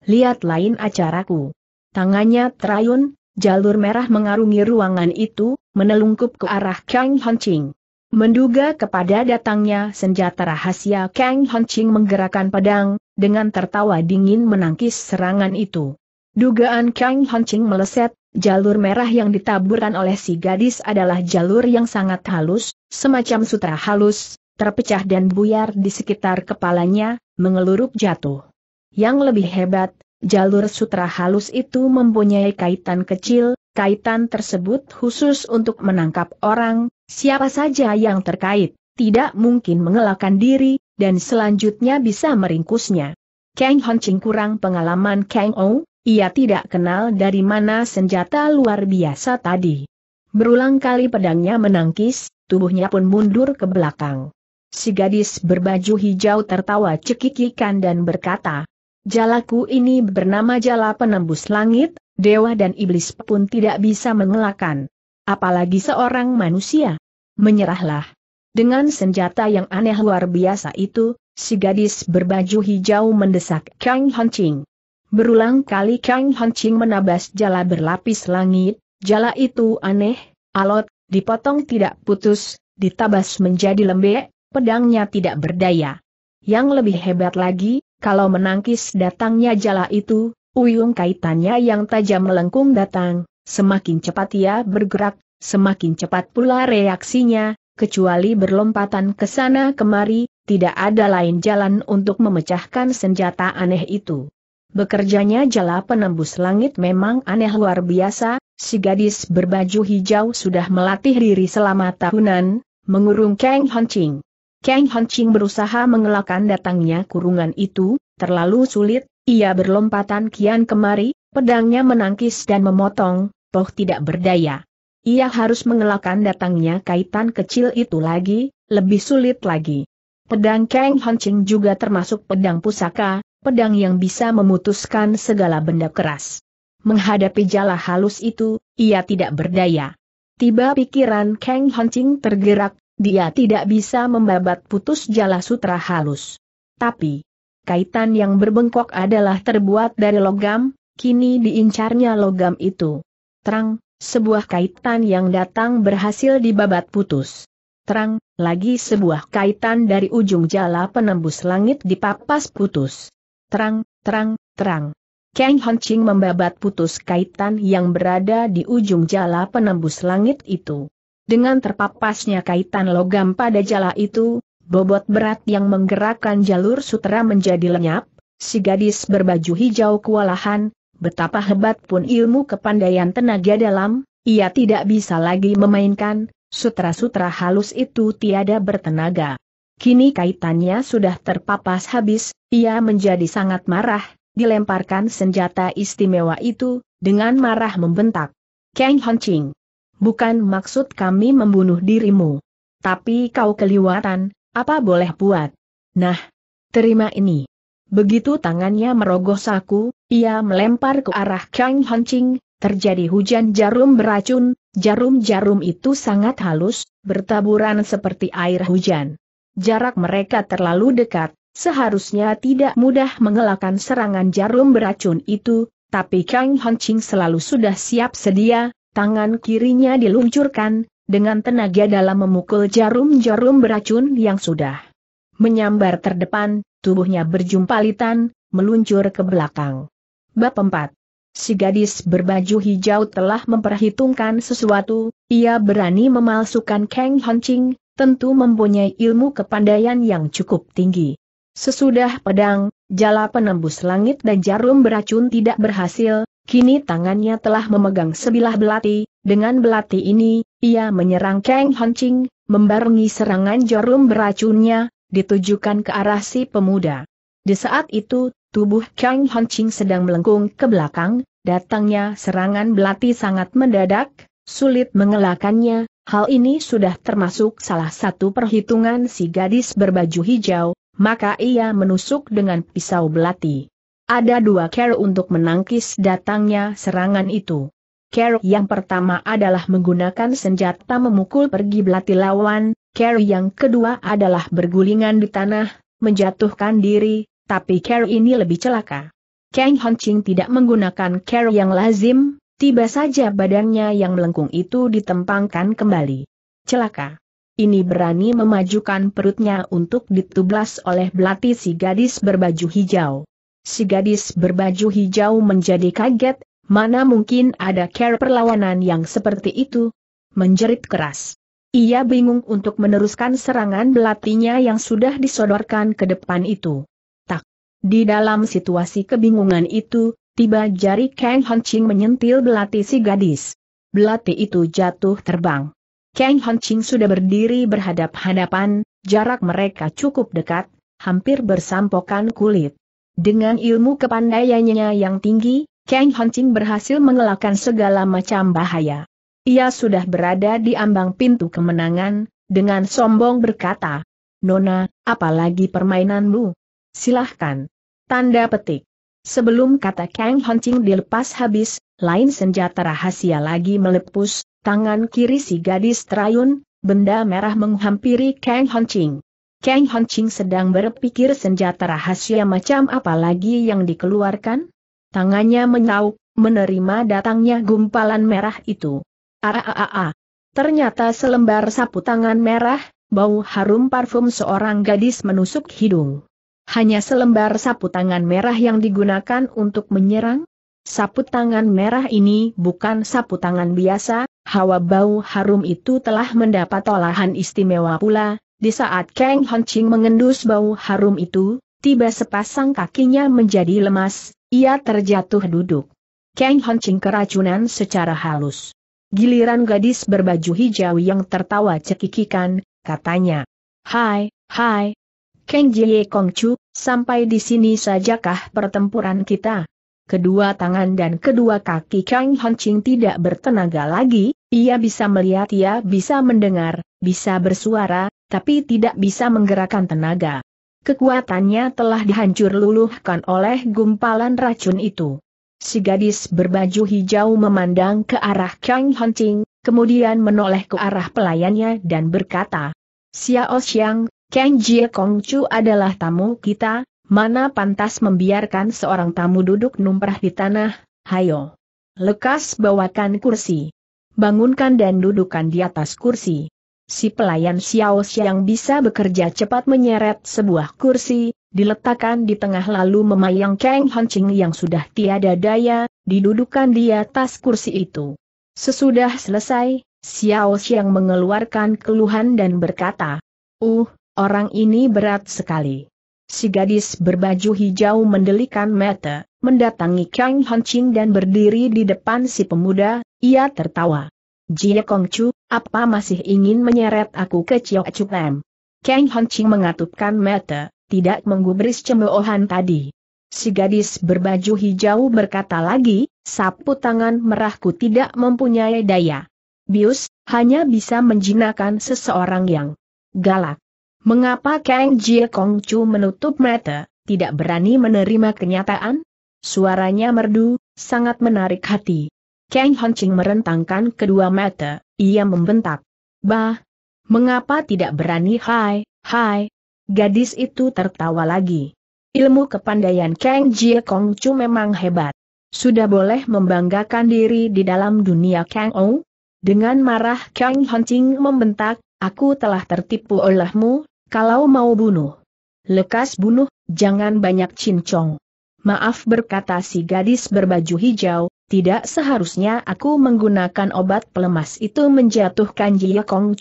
lihat lain acaraku. Tangannya terayun, jalur merah mengarungi ruangan itu, menelungkup ke arah Kang Hongqing. Menduga kepada datangnya senjata rahasia Kang Ching menggerakkan pedang, dengan tertawa dingin menangkis serangan itu. Dugaan Kang Ching meleset, jalur merah yang ditaburkan oleh si gadis adalah jalur yang sangat halus, semacam sutra halus, terpecah dan buyar di sekitar kepalanya, mengelurup jatuh. Yang lebih hebat, jalur sutra halus itu mempunyai kaitan kecil, kaitan tersebut khusus untuk menangkap orang, siapa saja yang terkait, tidak mungkin mengelakkan diri, dan selanjutnya bisa meringkusnya. Kang Honching kurang pengalaman Kang Ou, ia tidak kenal dari mana senjata luar biasa tadi. Berulang kali pedangnya menangkis, tubuhnya pun mundur ke belakang. Si gadis berbaju hijau tertawa cekikikan dan berkata, Jalaku ini bernama Jala Penembus Langit, dewa dan iblis pun tidak bisa mengelakkan. Apalagi seorang manusia. Menyerahlah. Dengan senjata yang aneh luar biasa itu, si gadis berbaju hijau mendesak Kang Hancing. Berulang kali Kang Hancing menabas jala berlapis langit, jala itu aneh, alot, dipotong tidak putus, ditabas menjadi lembek, pedangnya tidak berdaya. Yang lebih hebat lagi, kalau menangkis datangnya jala itu, Uyung kaitannya yang tajam melengkung datang, semakin cepat ia bergerak, semakin cepat pula reaksinya, kecuali berlompatan ke sana kemari, tidak ada lain jalan untuk memecahkan senjata aneh itu. Bekerjanya jala penembus langit memang aneh luar biasa, si gadis berbaju hijau sudah melatih diri selama tahunan, mengurung Kang Ching. Kang Ching berusaha mengelakkan datangnya kurungan itu, Terlalu sulit, ia berlompatan kian kemari, pedangnya menangkis dan memotong, toh tidak berdaya. Ia harus mengelakkan datangnya kaitan kecil itu lagi, lebih sulit lagi. Pedang Kang Hancing juga termasuk pedang pusaka, pedang yang bisa memutuskan segala benda keras. Menghadapi jala halus itu, ia tidak berdaya. Tiba pikiran Kang Hancing tergerak, dia tidak bisa membabat putus jala sutra halus. Tapi, kaitan yang berbengkok adalah terbuat dari logam, kini diincarnya logam itu. Terang, sebuah kaitan yang datang berhasil dibabat putus. Terang, lagi sebuah kaitan dari ujung jala penembus langit dipapas putus. Terang, terang, terang. Kang Honching membabat putus kaitan yang berada di ujung jala penembus langit itu. Dengan terpapasnya kaitan logam pada jala itu, Bobot berat yang menggerakkan jalur sutera menjadi lenyap, si gadis berbaju hijau kewalahan, betapa hebat pun ilmu kepandaian tenaga dalam, ia tidak bisa lagi memainkan, sutra-sutra halus itu tiada bertenaga. Kini kaitannya sudah terpapas habis, ia menjadi sangat marah, dilemparkan senjata istimewa itu, dengan marah membentak. Kang Honching, bukan maksud kami membunuh dirimu. Tapi kau keliwatan, apa boleh buat? Nah, terima ini. Begitu tangannya merogoh saku, ia melempar ke arah Kang Hancing, terjadi hujan jarum beracun, jarum-jarum itu sangat halus, bertaburan seperti air hujan. Jarak mereka terlalu dekat, seharusnya tidak mudah mengelakkan serangan jarum beracun itu, tapi Kang Hancing selalu sudah siap sedia, tangan kirinya diluncurkan, dengan tenaga dalam memukul jarum-jarum beracun yang sudah menyambar terdepan, tubuhnya berjumpalitan, meluncur ke belakang. Bab 4 Si gadis berbaju hijau telah memperhitungkan sesuatu, ia berani memalsukan Kang Hancing, tentu mempunyai ilmu kepandaian yang cukup tinggi. Sesudah pedang, jala penembus langit dan jarum beracun tidak berhasil, kini tangannya telah memegang sebilah belati, dengan belati ini, ia menyerang Kang Hancing, membarengi serangan jarum beracunnya, ditujukan ke arah si pemuda. Di saat itu, tubuh Kang Hancing sedang melengkung ke belakang, datangnya serangan belati sangat mendadak, sulit mengelakannya, hal ini sudah termasuk salah satu perhitungan si gadis berbaju hijau, maka ia menusuk dengan pisau belati. Ada dua cara untuk menangkis datangnya serangan itu. Carry yang pertama adalah menggunakan senjata memukul pergi belati lawan, Carry yang kedua adalah bergulingan di tanah, menjatuhkan diri, tapi Carry ini lebih celaka. Kang Honching tidak menggunakan Carry yang lazim, tiba saja badannya yang melengkung itu ditempangkan kembali. Celaka. Ini berani memajukan perutnya untuk ditublas oleh belati si gadis berbaju hijau. Si gadis berbaju hijau menjadi kaget, Mana mungkin ada care perlawanan yang seperti itu? Menjerit keras. Ia bingung untuk meneruskan serangan belatinya yang sudah disodorkan ke depan itu. Tak. Di dalam situasi kebingungan itu, tiba jari Kang Hancing menyentil belati si gadis. Belati itu jatuh terbang. Kang Hancing sudah berdiri berhadap-hadapan, jarak mereka cukup dekat, hampir bersampokan kulit. Dengan ilmu kepandaiannya yang tinggi, Kang Hancing berhasil mengelakkan segala macam bahaya. Ia sudah berada di ambang pintu kemenangan, dengan sombong berkata, Nona, apalagi permainanmu? Silahkan. Tanda petik. Sebelum kata Kang Hancing dilepas habis, lain senjata rahasia lagi melepus, tangan kiri si gadis terayun, benda merah menghampiri Kang Hancing. Kang Hancing sedang berpikir senjata rahasia macam apa lagi yang dikeluarkan? Tangannya menau, menerima datangnya gumpalan merah itu. Aaaa. Ah, ah, ah, Ternyata selembar sapu tangan merah, bau harum parfum seorang gadis menusuk hidung. Hanya selembar sapu tangan merah yang digunakan untuk menyerang? Sapu tangan merah ini bukan sapu tangan biasa, hawa bau harum itu telah mendapat olahan istimewa pula, di saat Kang Honching mengendus bau harum itu, tiba sepasang kakinya menjadi lemas, ia terjatuh duduk. Kang Hancing keracunan secara halus. Giliran gadis berbaju hijau yang tertawa cekikikan, katanya. Hai, hai. Kang Jie Chu, sampai di sini sajakah pertempuran kita? Kedua tangan dan kedua kaki Kang Hancing tidak bertenaga lagi, ia bisa melihat, ia bisa mendengar, bisa bersuara, tapi tidak bisa menggerakkan tenaga. Kekuatannya telah dihancur luluhkan oleh gumpalan racun itu. Si gadis berbaju hijau memandang ke arah Kang Hunting, kemudian menoleh ke arah pelayannya dan berkata, Xiao Xiang, Kang Jie Kong Chu adalah tamu kita, mana pantas membiarkan seorang tamu duduk numprah di tanah, hayo. Lekas bawakan kursi. Bangunkan dan dudukkan di atas kursi si pelayan Xiao Xiang bisa bekerja cepat menyeret sebuah kursi, diletakkan di tengah lalu memayang Kang Hancing yang sudah tiada daya, didudukan di atas kursi itu. Sesudah selesai, Xiao Xiang mengeluarkan keluhan dan berkata, Uh, orang ini berat sekali. Si gadis berbaju hijau mendelikan mata, mendatangi Kang Hancing dan berdiri di depan si pemuda, ia tertawa. Jie Kong Chu, apa masih ingin menyeret aku ke Chiok Lam? Kang Hon Ching mengatupkan mata, tidak menggubris cemoohan tadi. Si gadis berbaju hijau berkata lagi, sapu tangan merahku tidak mempunyai daya. Bius, hanya bisa menjinakkan seseorang yang galak. Mengapa Kang Jie Kong Chu menutup mata, tidak berani menerima kenyataan? Suaranya merdu, sangat menarik hati. Kang Hongqing merentangkan kedua mata, ia membentak. Bah! Mengapa tidak berani hai, hai? Gadis itu tertawa lagi. Ilmu kepandaian Kang Jie Kong Chu memang hebat. Sudah boleh membanggakan diri di dalam dunia Kang Ou? Dengan marah Kang Hongqing membentak, aku telah tertipu olehmu, kalau mau bunuh. Lekas bunuh, jangan banyak cincong. Maaf berkata si gadis berbaju hijau, tidak seharusnya aku menggunakan obat pelemas itu menjatuhkan Jia Kong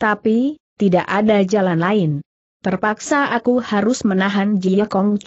Tapi, tidak ada jalan lain. Terpaksa aku harus menahan Jia Kong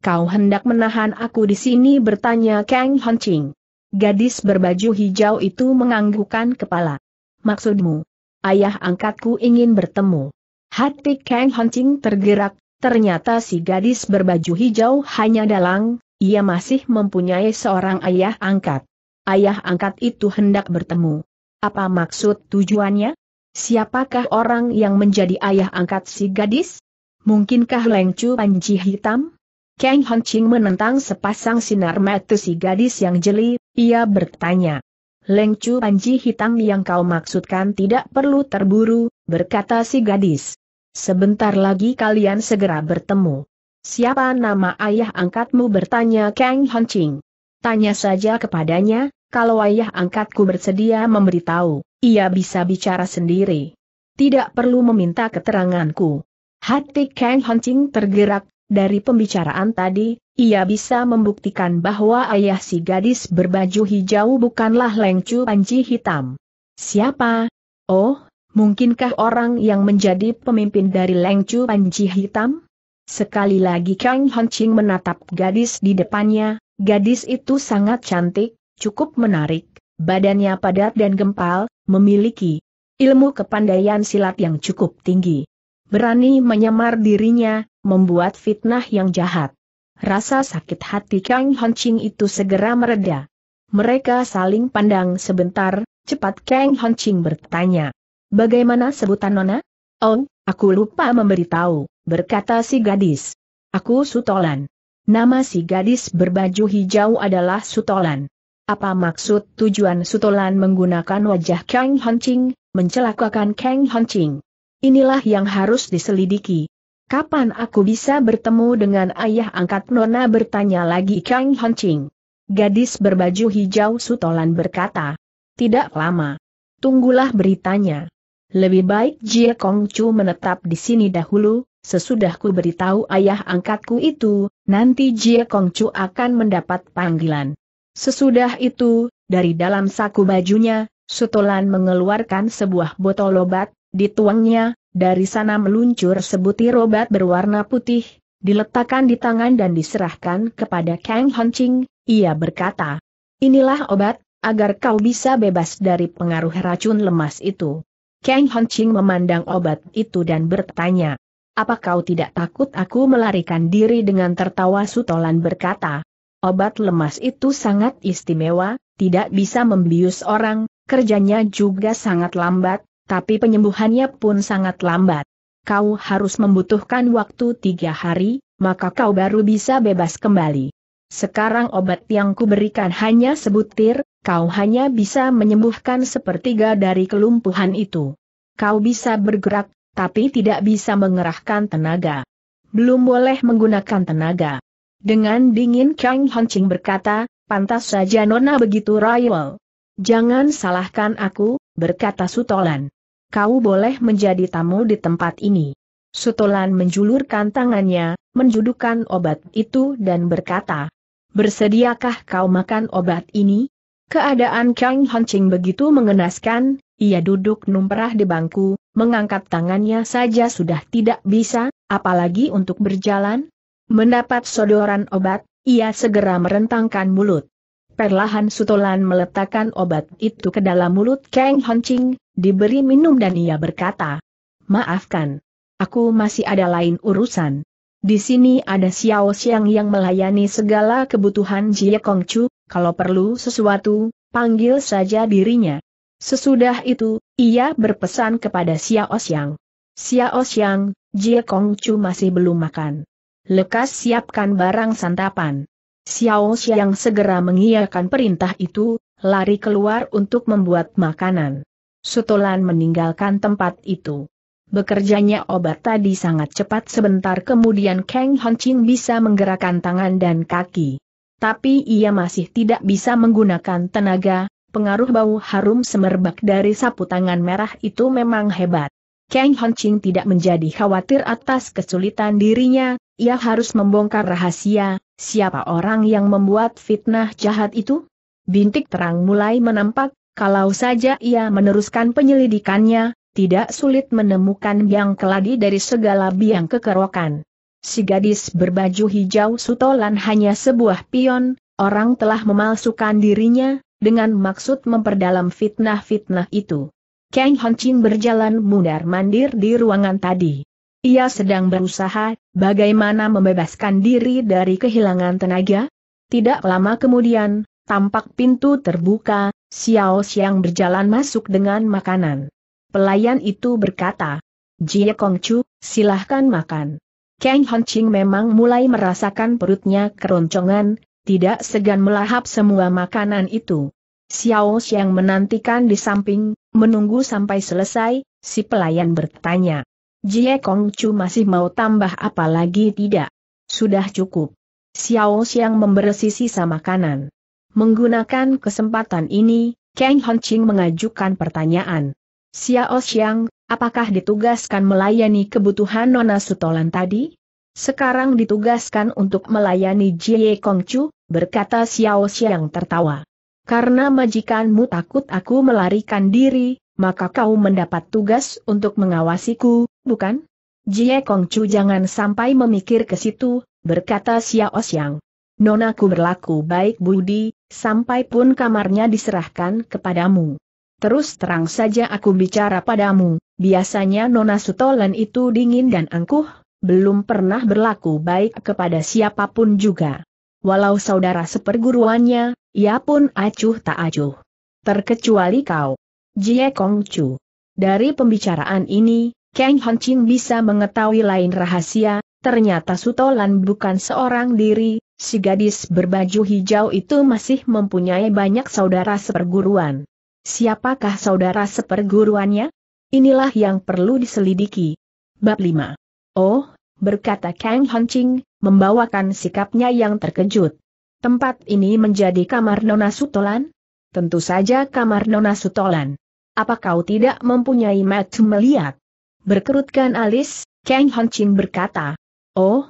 Kau hendak menahan aku di sini bertanya Kang Honching. Gadis berbaju hijau itu menganggukkan kepala. Maksudmu? Ayah angkatku ingin bertemu. Hati Kang Honching tergerak, ternyata si gadis berbaju hijau hanya dalang, ia masih mempunyai seorang ayah angkat. Ayah angkat itu hendak bertemu. Apa maksud tujuannya? Siapakah orang yang menjadi ayah angkat si gadis? Mungkinkah Lengcu Panji Hitam? Kang Hanching menentang sepasang sinar mata si gadis yang jeli, ia bertanya. Lengcu Panji Hitam yang kau maksudkan tidak perlu terburu, berkata si gadis. Sebentar lagi kalian segera bertemu. Siapa nama ayah angkatmu bertanya Kang Ching. Tanya saja kepadanya, kalau ayah angkatku bersedia memberitahu, ia bisa bicara sendiri. Tidak perlu meminta keteranganku. Hati Kang Ching tergerak, dari pembicaraan tadi, ia bisa membuktikan bahwa ayah si gadis berbaju hijau bukanlah lengcu panci hitam. Siapa? Oh, mungkinkah orang yang menjadi pemimpin dari lengcu panci hitam? Sekali lagi Kang Hongqing menatap gadis di depannya, gadis itu sangat cantik, cukup menarik, badannya padat dan gempal, memiliki ilmu kepandaian silat yang cukup tinggi. Berani menyamar dirinya, membuat fitnah yang jahat. Rasa sakit hati Kang Hongqing itu segera mereda. Mereka saling pandang sebentar, cepat Kang Hongqing bertanya. Bagaimana sebutan Nona? Oh, aku lupa memberitahu berkata si gadis. Aku Sutolan. Nama si gadis berbaju hijau adalah Sutolan. Apa maksud tujuan Sutolan menggunakan wajah Kang Hancing, mencelakakan Kang Hancing? Inilah yang harus diselidiki. Kapan aku bisa bertemu dengan ayah angkat Nona bertanya lagi Kang Hancing. Gadis berbaju hijau Sutolan berkata. Tidak lama. Tunggulah beritanya. Lebih baik Jie Kongcu menetap di sini dahulu, Sesudahku beritahu ayah angkatku itu, nanti Jie Kongcu akan mendapat panggilan. Sesudah itu, dari dalam saku bajunya, Sutolan mengeluarkan sebuah botol obat, dituangnya, dari sana meluncur sebutir obat berwarna putih, diletakkan di tangan dan diserahkan kepada Kang Hancing, ia berkata, inilah obat, agar kau bisa bebas dari pengaruh racun lemas itu. Kang Hancing memandang obat itu dan bertanya, apa kau tidak takut aku melarikan diri dengan tertawa sutolan berkata, Obat lemas itu sangat istimewa, tidak bisa membius orang, kerjanya juga sangat lambat, tapi penyembuhannya pun sangat lambat. Kau harus membutuhkan waktu tiga hari, maka kau baru bisa bebas kembali. Sekarang obat yang kuberikan hanya sebutir, kau hanya bisa menyembuhkan sepertiga dari kelumpuhan itu. Kau bisa bergerak, tapi tidak bisa mengerahkan tenaga. Belum boleh menggunakan tenaga. Dengan dingin Kang Hongqing berkata, pantas saja Nona begitu rayuel. Jangan salahkan aku, berkata Sutolan. Kau boleh menjadi tamu di tempat ini. Sutolan menjulurkan tangannya, menjudukan obat itu dan berkata, Bersediakah kau makan obat ini? Keadaan Kang Hongqing begitu mengenaskan, ia duduk numperah di bangku, Mengangkat tangannya saja sudah tidak bisa, apalagi untuk berjalan. Mendapat sodoran obat, ia segera merentangkan mulut. Perlahan Sutolan meletakkan obat itu ke dalam mulut Kang Honcing, diberi minum dan ia berkata, Maafkan. Aku masih ada lain urusan. Di sini ada Xiao Xiang yang melayani segala kebutuhan Jie Kongcu, kalau perlu sesuatu, panggil saja dirinya. Sesudah itu, ia berpesan kepada Xiao Xiang. Xiao Xiang, Jie Kong Chu masih belum makan. Lekas siapkan barang santapan. Xiao Xiang segera mengiyakan perintah itu, lari keluar untuk membuat makanan. Sutolan meninggalkan tempat itu. Bekerjanya obat tadi sangat cepat sebentar kemudian Kang Honching bisa menggerakkan tangan dan kaki. Tapi ia masih tidak bisa menggunakan tenaga, pengaruh bau harum semerbak dari sapu tangan merah itu memang hebat. Kang Hon tidak menjadi khawatir atas kesulitan dirinya, ia harus membongkar rahasia, siapa orang yang membuat fitnah jahat itu? Bintik terang mulai menampak, kalau saja ia meneruskan penyelidikannya, tidak sulit menemukan biang keladi dari segala biang kekerokan. Si gadis berbaju hijau sutolan hanya sebuah pion, orang telah memalsukan dirinya, dengan maksud memperdalam fitnah-fitnah itu. Kang Hanching berjalan mundar-mandir di ruangan tadi. Ia sedang berusaha, bagaimana membebaskan diri dari kehilangan tenaga? Tidak lama kemudian, tampak pintu terbuka, Xiao Xiang berjalan masuk dengan makanan. Pelayan itu berkata, Jie Kong Chu, silahkan makan. Kang Hanching memang mulai merasakan perutnya keroncongan, tidak segan melahap semua makanan itu. Xiao Xiang menantikan di samping, menunggu sampai selesai, si pelayan bertanya. Jie Kong Chu masih mau tambah apa lagi tidak? Sudah cukup. Xiao Xiang membersih sisa makanan. Menggunakan kesempatan ini, Kang Hongqing mengajukan pertanyaan. Xiao Xiang, apakah ditugaskan melayani kebutuhan Nona Sutolan tadi? Sekarang ditugaskan untuk melayani Jie Kong Chu berkata Xiao Xiang tertawa. Karena majikanmu takut aku melarikan diri, maka kau mendapat tugas untuk mengawasiku, bukan? Jie Kong Kongcu jangan sampai memikir ke situ, berkata Xiao Xiang. Nonaku berlaku baik budi, sampai pun kamarnya diserahkan kepadamu. Terus terang saja aku bicara padamu, biasanya Nona Sutolan itu dingin dan angkuh, belum pernah berlaku baik kepada siapapun juga. Walau saudara seperguruannya, ia pun acuh tak acuh. Terkecuali kau. Jie Kong Chu. Dari pembicaraan ini, Kang Ching bisa mengetahui lain rahasia, ternyata Sutolan bukan seorang diri, si gadis berbaju hijau itu masih mempunyai banyak saudara seperguruan. Siapakah saudara seperguruannya? Inilah yang perlu diselidiki. Bab 5. Oh, berkata Kang Ching, membawakan sikapnya yang terkejut. Tempat ini menjadi kamar Nona Sutolan? Tentu saja kamar Nona Sutolan. Apa kau tidak mempunyai mata melihat? Berkerutkan alis, Kang Ching berkata. Oh,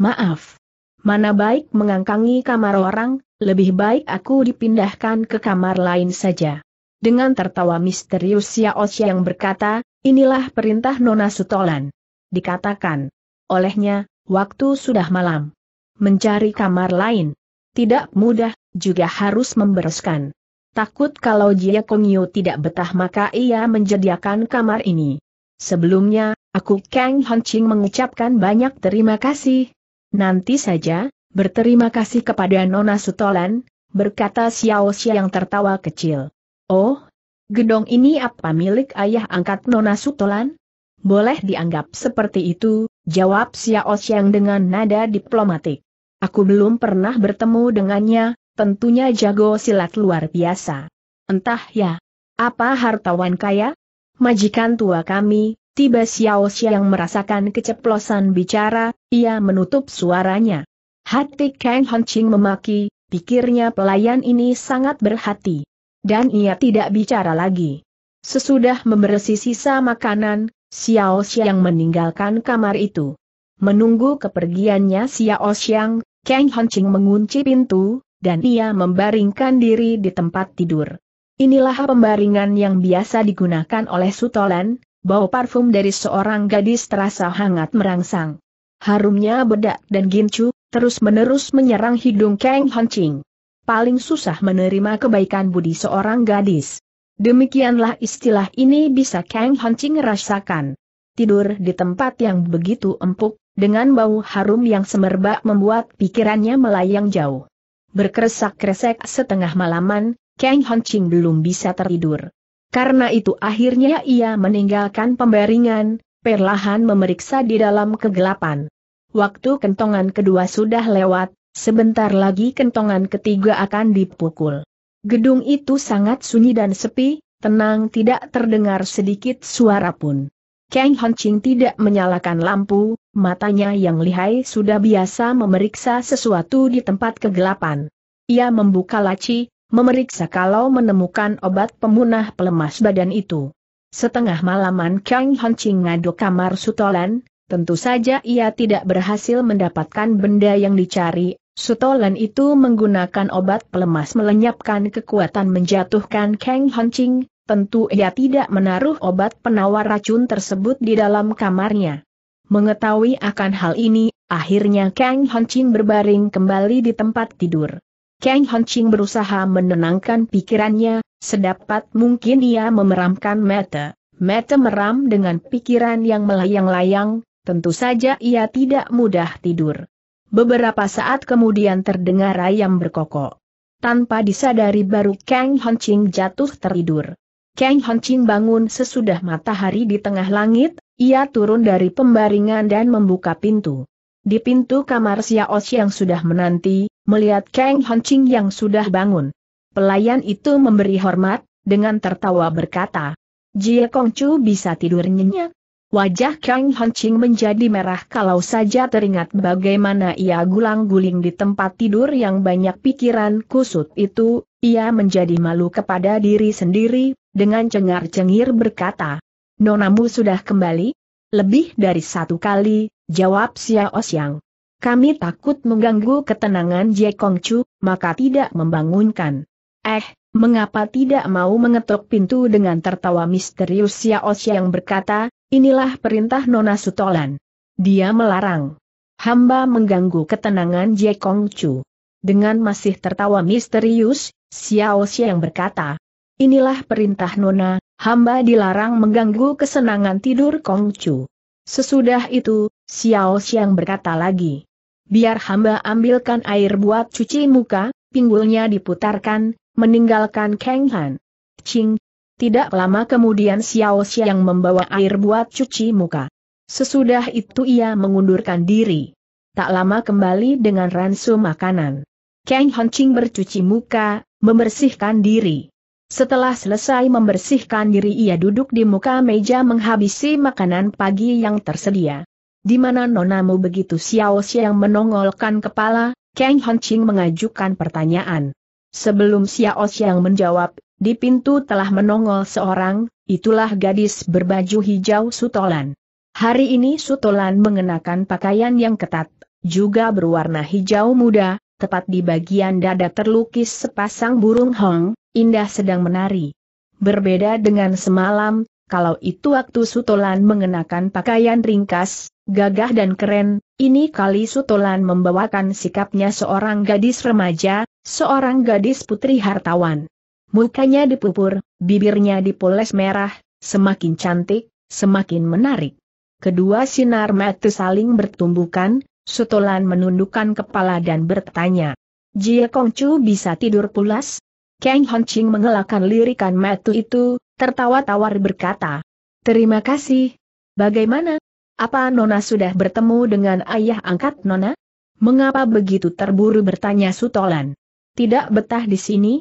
maaf. Mana baik mengangkangi kamar orang, lebih baik aku dipindahkan ke kamar lain saja. Dengan tertawa misterius Xiao yang berkata, inilah perintah Nona Sutolan. Dikatakan olehnya, waktu sudah malam. Mencari kamar lain. Tidak mudah, juga harus membereskan. Takut kalau Jia Kong Yu tidak betah maka ia menjadikan kamar ini. Sebelumnya, aku Kang Hon Ching mengucapkan banyak terima kasih. Nanti saja, berterima kasih kepada Nona Sutolan, berkata Xiao Xia yang tertawa kecil. Oh, gedong ini apa milik ayah angkat Nona Sutolan? Boleh dianggap seperti itu, jawab Xiao Xiang dengan nada diplomatik. Aku belum pernah bertemu dengannya, tentunya jago silat luar biasa. Entah ya. Apa hartawan kaya? Majikan tua kami, tiba Xiao Xiang merasakan keceplosan bicara, ia menutup suaranya. Hati Kang Honching memaki, pikirnya pelayan ini sangat berhati. Dan ia tidak bicara lagi. Sesudah membersih sisa makanan, Xiao Xiang meninggalkan kamar itu. Menunggu kepergiannya Xiao Xiang, Kang Hancing mengunci pintu, dan ia membaringkan diri di tempat tidur. Inilah pembaringan yang biasa digunakan oleh Sutolan, bau parfum dari seorang gadis terasa hangat merangsang. Harumnya bedak dan gincu, terus-menerus menyerang hidung Kang Hancing. Paling susah menerima kebaikan budi seorang gadis. Demikianlah istilah ini bisa Kang Hancing rasakan. Tidur di tempat yang begitu empuk, dengan bau harum yang semerbak membuat pikirannya melayang jauh. berkeresak keresek setengah malaman, Kang Hancing belum bisa tertidur. Karena itu akhirnya ia meninggalkan pembaringan, perlahan memeriksa di dalam kegelapan. Waktu kentongan kedua sudah lewat, sebentar lagi kentongan ketiga akan dipukul. Gedung itu sangat sunyi dan sepi, tenang tidak terdengar sedikit suara pun. Kang Hanching tidak menyalakan lampu, matanya yang lihai sudah biasa memeriksa sesuatu di tempat kegelapan. Ia membuka laci, memeriksa kalau menemukan obat pemunah pelemas badan itu. Setengah malaman Kang Hanching ngadu kamar Sutolan, tentu saja ia tidak berhasil mendapatkan benda yang dicari, Sutolan itu menggunakan obat pelemas melenyapkan kekuatan menjatuhkan Kang Hancing, tentu ia tidak menaruh obat penawar racun tersebut di dalam kamarnya. Mengetahui akan hal ini, akhirnya Kang Hancing berbaring kembali di tempat tidur. Kang Hancing berusaha menenangkan pikirannya, sedapat mungkin ia memeramkan mata. Mata meram dengan pikiran yang melayang-layang, tentu saja ia tidak mudah tidur. Beberapa saat kemudian terdengar ayam berkokok. Tanpa disadari baru Kang Honching jatuh tertidur. Kang Honching bangun sesudah matahari di tengah langit, ia turun dari pembaringan dan membuka pintu. Di pintu kamar Xiaos yang sudah menanti, melihat Kang Honching yang sudah bangun. Pelayan itu memberi hormat, dengan tertawa berkata, Jie Kongcu bisa tidur nyenyak. Wajah Kang Hancing menjadi merah kalau saja teringat bagaimana ia gulang-guling di tempat tidur yang banyak pikiran kusut itu, ia menjadi malu kepada diri sendiri, dengan cengar-cengir berkata, Nonamu sudah kembali? Lebih dari satu kali, jawab Xiao Xiang. Kami takut mengganggu ketenangan Jie Kongcu, maka tidak membangunkan. Eh, mengapa tidak mau mengetuk pintu dengan tertawa misterius Xiao Xiang berkata, Inilah perintah Nona Sutolan. Dia melarang. Hamba mengganggu ketenangan Jie Kong Chu. Dengan masih tertawa misterius, Xiao Xiang berkata, Inilah perintah Nona, hamba dilarang mengganggu kesenangan tidur Kong Chu. Sesudah itu, Xiao Xiang berkata lagi, Biar hamba ambilkan air buat cuci muka, pinggulnya diputarkan, meninggalkan Kang Han. Ching, tidak lama kemudian Xiao Xiang membawa air buat cuci muka. Sesudah itu ia mengundurkan diri. Tak lama kembali dengan ransum makanan. Kang Hancing bercuci muka, membersihkan diri. Setelah selesai membersihkan diri ia duduk di muka meja menghabisi makanan pagi yang tersedia. Di mana nonamu begitu Xiao Xiang menongolkan kepala, Kang Hancing mengajukan pertanyaan. Sebelum Xiao Xiang menjawab, di pintu telah menongol seorang, itulah gadis berbaju hijau sutolan. Hari ini sutolan mengenakan pakaian yang ketat, juga berwarna hijau muda, tepat di bagian dada terlukis sepasang burung hong, indah sedang menari. Berbeda dengan semalam, kalau itu waktu Sutolan mengenakan pakaian ringkas, gagah dan keren, ini kali Sutolan membawakan sikapnya seorang gadis remaja, seorang gadis putri hartawan. Mukanya dipupur, bibirnya dipoles merah, semakin cantik, semakin menarik. Kedua sinar mata saling bertumbukan, Sutolan menundukkan kepala dan bertanya. Jie Kongcu bisa tidur pulas? Kang Ching mengelakkan lirikan mata itu, tertawa tawar berkata. Terima kasih. Bagaimana? Apa Nona sudah bertemu dengan ayah angkat Nona? Mengapa begitu terburu bertanya Sutolan? Tidak betah di sini?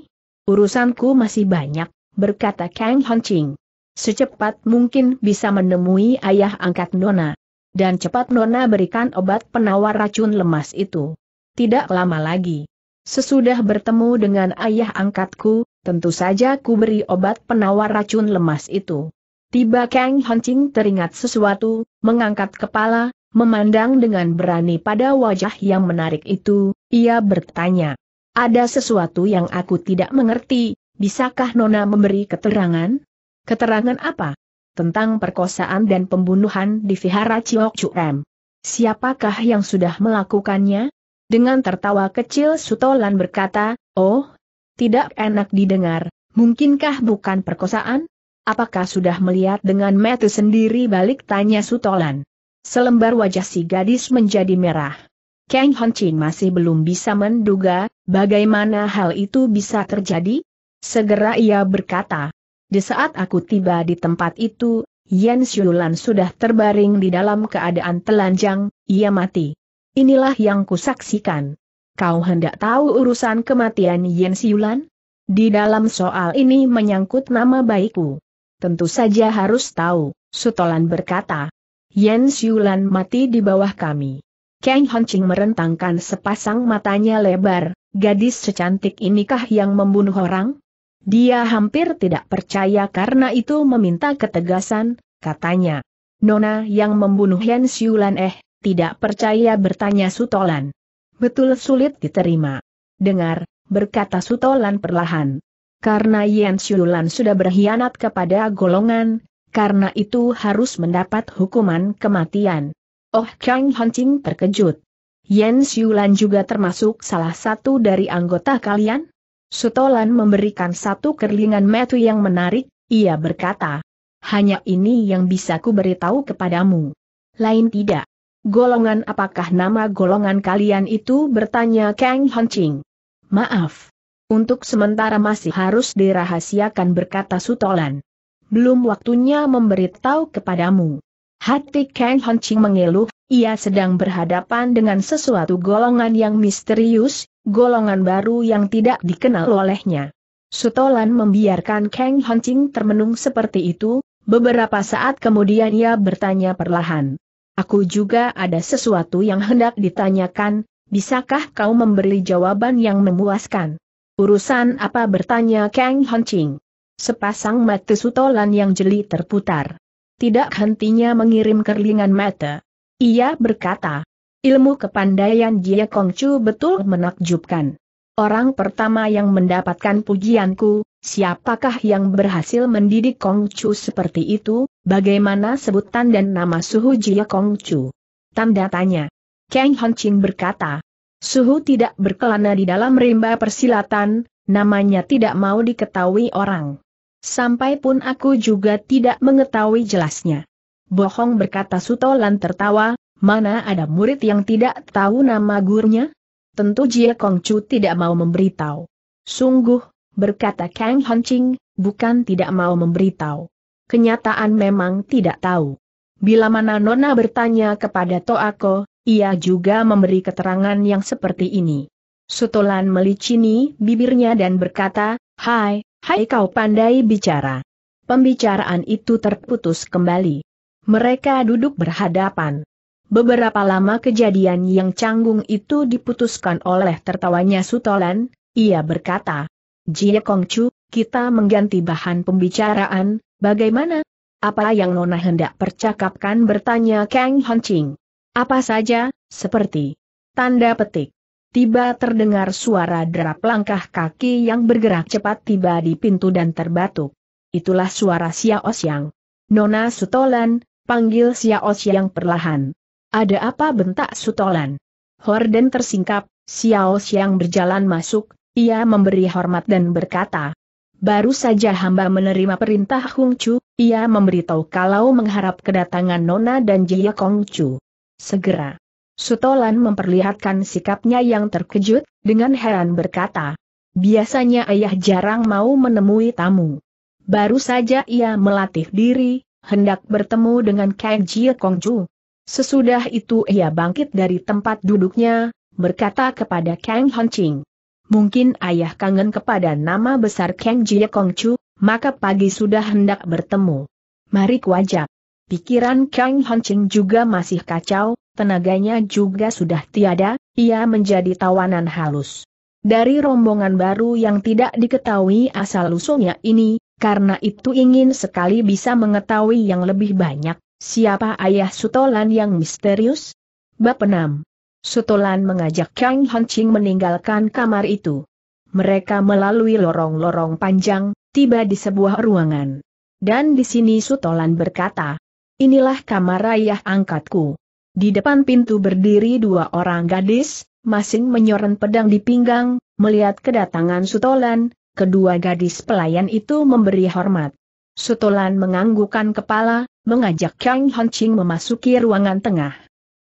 Urusanku masih banyak, berkata Kang Hancing. Secepat mungkin bisa menemui ayah angkat Nona. Dan cepat Nona berikan obat penawar racun lemas itu. Tidak lama lagi. Sesudah bertemu dengan ayah angkatku, tentu saja ku beri obat penawar racun lemas itu. Tiba Kang Hancing teringat sesuatu, mengangkat kepala, memandang dengan berani pada wajah yang menarik itu, ia bertanya. Ada sesuatu yang aku tidak mengerti, bisakah Nona memberi keterangan? Keterangan apa? Tentang perkosaan dan pembunuhan di Vihara Ciok M. Siapakah yang sudah melakukannya? Dengan tertawa kecil Sutolan berkata, Oh, tidak enak didengar, mungkinkah bukan perkosaan? Apakah sudah melihat dengan mata sendiri balik tanya Sutolan? Selembar wajah si gadis menjadi merah. Kang Chin masih belum bisa menduga, bagaimana hal itu bisa terjadi? Segera ia berkata, di saat aku tiba di tempat itu, Yan Xiulan sudah terbaring di dalam keadaan telanjang, ia mati. Inilah yang kusaksikan. Kau hendak tahu urusan kematian Yan Xiulan? Di dalam soal ini menyangkut nama baikku. Tentu saja harus tahu, Sutolan berkata. Yan Xiulan mati di bawah kami. Kang Hongqing merentangkan sepasang matanya lebar, gadis secantik inikah yang membunuh orang? Dia hampir tidak percaya karena itu meminta ketegasan, katanya. Nona yang membunuh Yan Siulan eh, tidak percaya bertanya Sutolan. Betul sulit diterima. Dengar, berkata Sutolan perlahan. Karena Yan Siulan sudah berkhianat kepada golongan, karena itu harus mendapat hukuman kematian. Oh Kang Hancing terkejut. Yen Siulan juga termasuk salah satu dari anggota kalian? Sutolan memberikan satu kerlingan metu yang menarik, ia berkata. Hanya ini yang bisa ku beritahu kepadamu. Lain tidak. Golongan apakah nama golongan kalian itu bertanya Kang Hancing. Maaf. Untuk sementara masih harus dirahasiakan berkata Sutolan. Belum waktunya memberitahu kepadamu. Hati Kang Ching mengeluh, ia sedang berhadapan dengan sesuatu golongan yang misterius, golongan baru yang tidak dikenal olehnya. Sutolan membiarkan Kang Ching termenung seperti itu, beberapa saat kemudian ia bertanya perlahan. Aku juga ada sesuatu yang hendak ditanyakan, bisakah kau memberi jawaban yang memuaskan? Urusan apa bertanya Kang Ching? Sepasang mata Sutolan yang jeli terputar tidak hentinya mengirim kerlingan mata. Ia berkata, ilmu kepandaian Jia Kongcu betul menakjubkan. Orang pertama yang mendapatkan pujianku, siapakah yang berhasil mendidik Kongcu seperti itu, bagaimana sebutan dan nama suhu Jia Kongcu? Tanda tanya. Kang Hongqing berkata, suhu tidak berkelana di dalam rimba persilatan, namanya tidak mau diketahui orang. Sampai pun aku juga tidak mengetahui jelasnya. Bohong berkata Sutolan tertawa, mana ada murid yang tidak tahu nama gurunya? Tentu Jie Kongcu tidak mau memberitahu. Sungguh, berkata Kang Hanching, bukan tidak mau memberitahu. Kenyataan memang tidak tahu. Bila mana Nona bertanya kepada Toako, ia juga memberi keterangan yang seperti ini. Sutolan melicini bibirnya dan berkata, Hai, Hai kau pandai bicara. Pembicaraan itu terputus kembali. Mereka duduk berhadapan. Beberapa lama kejadian yang canggung itu diputuskan oleh tertawanya Sutolan, ia berkata, Jie Kongcu, kita mengganti bahan pembicaraan, bagaimana? Apa yang Nona hendak percakapkan bertanya Kang Honching. Apa saja, seperti tanda petik, tiba terdengar suara derap langkah kaki yang bergerak cepat tiba di pintu dan terbatuk. Itulah suara Xiao Xiang. Nona Sutolan, panggil Xiao Xiang perlahan. Ada apa bentak Sutolan? Horden tersingkap, Xiao Xiang berjalan masuk, ia memberi hormat dan berkata, Baru saja hamba menerima perintah Hung Chu, ia memberitahu kalau mengharap kedatangan Nona dan Jia Kong Chu. Segera, Sutolan memperlihatkan sikapnya yang terkejut, dengan heran berkata, Biasanya ayah jarang mau menemui tamu. Baru saja ia melatih diri, hendak bertemu dengan Kang Jie Kongju. Sesudah itu ia bangkit dari tempat duduknya, berkata kepada Kang Honching. Mungkin ayah kangen kepada nama besar Kang Jie Kongju, maka pagi sudah hendak bertemu. Mari kuajak. Pikiran Kang Honching juga masih kacau, tenaganya juga sudah tiada, ia menjadi tawanan halus. Dari rombongan baru yang tidak diketahui asal-usulnya ini, karena itu ingin sekali bisa mengetahui yang lebih banyak, siapa ayah Sutolan yang misterius? Bab 6 Sutolan mengajak Kang Hancing meninggalkan kamar itu. Mereka melalui lorong-lorong panjang, tiba di sebuah ruangan. Dan di sini Sutolan berkata, inilah kamar ayah angkatku. Di depan pintu berdiri dua orang gadis, masing menyorot pedang di pinggang, melihat kedatangan Sutolan, kedua gadis pelayan itu memberi hormat. Sutolan menganggukkan kepala, mengajak Kang Honching memasuki ruangan tengah.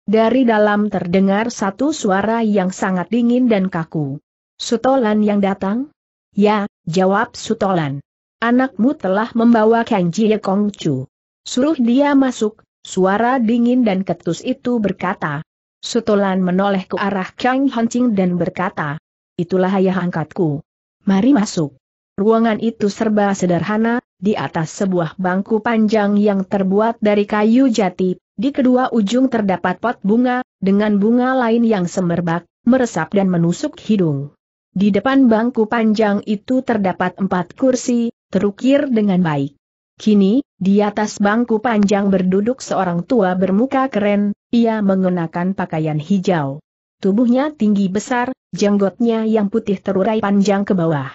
Dari dalam terdengar satu suara yang sangat dingin dan kaku. Sutolan yang datang? Ya, jawab Sutolan. Anakmu telah membawa Kang Jie Kong Chu. Suruh dia masuk, Suara dingin dan ketus itu berkata. Sutolan menoleh ke arah Kang Hancing dan berkata, Itulah ayah angkatku. Mari masuk. Ruangan itu serba sederhana, di atas sebuah bangku panjang yang terbuat dari kayu jati, di kedua ujung terdapat pot bunga, dengan bunga lain yang semerbak, meresap dan menusuk hidung. Di depan bangku panjang itu terdapat empat kursi, terukir dengan baik. Kini, di atas bangku panjang berduduk seorang tua bermuka keren, ia mengenakan pakaian hijau. Tubuhnya tinggi besar, jenggotnya yang putih terurai panjang ke bawah.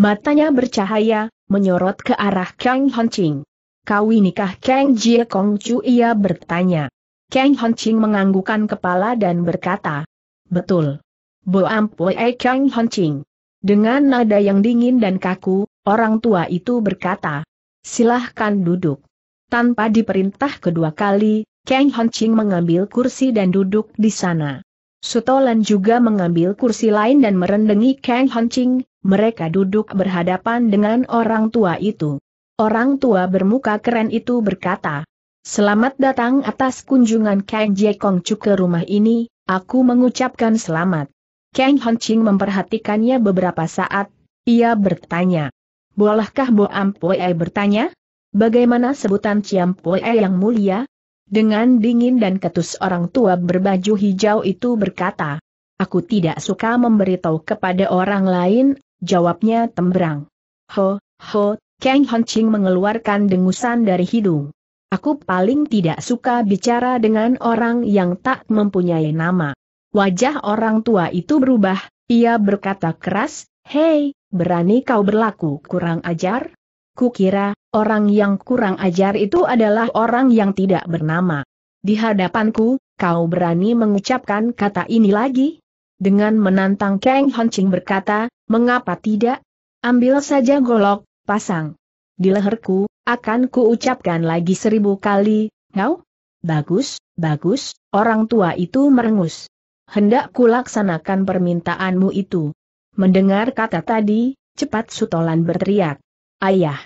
Matanya bercahaya, menyorot ke arah Kang Honching. Kau inikah Kang Jie Kong Chu ia bertanya. Kang Honching menganggukkan kepala dan berkata, Betul. Bo ampue Kang Honching. Dengan nada yang dingin dan kaku, orang tua itu berkata, Silahkan duduk. Tanpa diperintah kedua kali, Kang Ching mengambil kursi dan duduk di sana. Sutolan juga mengambil kursi lain dan merendengi Kang Ching, mereka duduk berhadapan dengan orang tua itu. Orang tua bermuka keren itu berkata, Selamat datang atas kunjungan Kang Jekong Chu ke rumah ini, aku mengucapkan selamat. Kang Ching memperhatikannya beberapa saat, ia bertanya, Bolehkah Bo Ampue bertanya? Bagaimana sebutan Ciam Pue yang mulia? Dengan dingin dan ketus orang tua berbaju hijau itu berkata. Aku tidak suka memberitahu kepada orang lain, jawabnya temberang. Ho, ho, Kang Ching mengeluarkan dengusan dari hidung. Aku paling tidak suka bicara dengan orang yang tak mempunyai nama. Wajah orang tua itu berubah, ia berkata keras, Hei, berani kau berlaku kurang ajar? Kukira, orang yang kurang ajar itu adalah orang yang tidak bernama. Di hadapanku, kau berani mengucapkan kata ini lagi? Dengan menantang Kang Hancing berkata, mengapa tidak? Ambil saja golok, pasang. Di leherku, akan kuucapkan lagi seribu kali, ngau? Bagus, bagus, orang tua itu merengus. Hendak kulaksanakan permintaanmu itu. Mendengar kata tadi, cepat Sutolan berteriak. Ayah!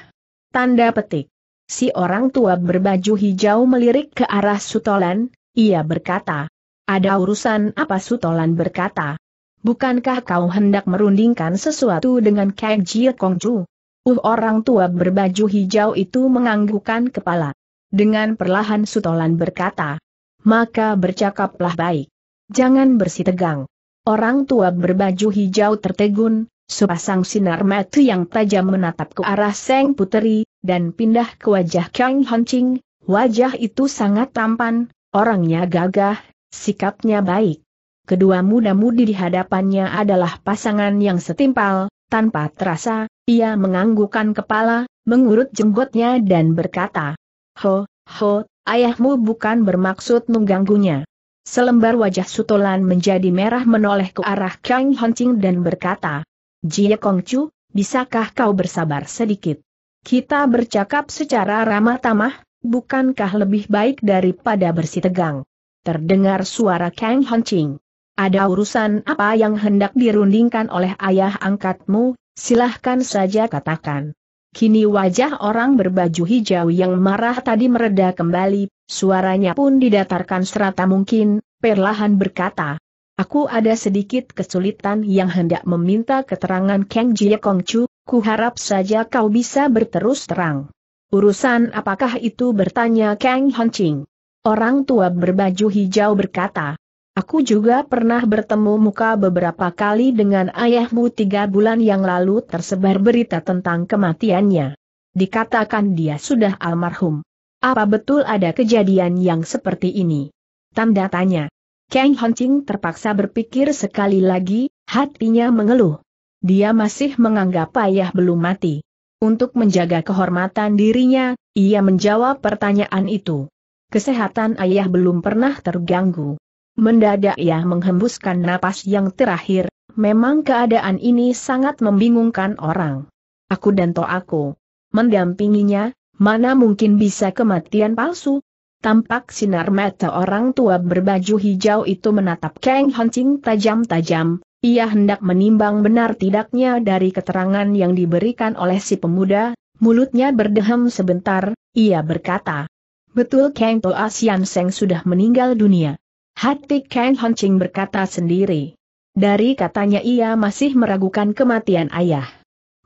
Tanda petik. Si orang tua berbaju hijau melirik ke arah Sutolan, ia berkata. Ada urusan apa Sutolan berkata? Bukankah kau hendak merundingkan sesuatu dengan Kek Jie Kongju? Uh orang tua berbaju hijau itu menganggukkan kepala. Dengan perlahan Sutolan berkata. Maka bercakaplah baik. Jangan bersitegang. Orang tua berbaju hijau tertegun, sepasang sinar mata yang tajam menatap ke arah Seng Puteri, dan pindah ke wajah Kang Hancing. Wajah itu sangat tampan, orangnya gagah, sikapnya baik. Kedua muda-mudi di hadapannya adalah pasangan yang setimpal, tanpa terasa, ia menganggukkan kepala, mengurut jenggotnya dan berkata, Ho, ho, ayahmu bukan bermaksud mengganggunya. Selembar wajah Sutolan menjadi merah menoleh ke arah Kang Hongqing dan berkata, Jie Kongcu, bisakah kau bersabar sedikit? Kita bercakap secara ramah tamah, bukankah lebih baik daripada bersitegang? Terdengar suara Kang Hongqing, Ada urusan apa yang hendak dirundingkan oleh ayah angkatmu, silahkan saja katakan. Kini wajah orang berbaju hijau yang marah tadi mereda kembali, suaranya pun didatarkan serata mungkin, perlahan berkata. Aku ada sedikit kesulitan yang hendak meminta keterangan Kang Jie Chu. ku harap saja kau bisa berterus terang. Urusan apakah itu bertanya Kang Ching? Orang tua berbaju hijau berkata, Aku juga pernah bertemu muka beberapa kali dengan ayahmu tiga bulan yang lalu tersebar berita tentang kematiannya. Dikatakan dia sudah almarhum. Apa betul ada kejadian yang seperti ini? Tanda tanya. Kang Hancing terpaksa berpikir sekali lagi, hatinya mengeluh. Dia masih menganggap ayah belum mati. Untuk menjaga kehormatan dirinya, ia menjawab pertanyaan itu. Kesehatan ayah belum pernah terganggu. Mendadak ia menghembuskan napas yang terakhir, memang keadaan ini sangat membingungkan orang. Aku dan to aku. Mendampinginya, mana mungkin bisa kematian palsu? Tampak sinar mata orang tua berbaju hijau itu menatap Kang Hancing tajam-tajam, ia hendak menimbang benar tidaknya dari keterangan yang diberikan oleh si pemuda, mulutnya berdehem sebentar, ia berkata. Betul Kang Toa Sian Seng sudah meninggal dunia. Hati Kang Hancing berkata sendiri. Dari katanya ia masih meragukan kematian ayah.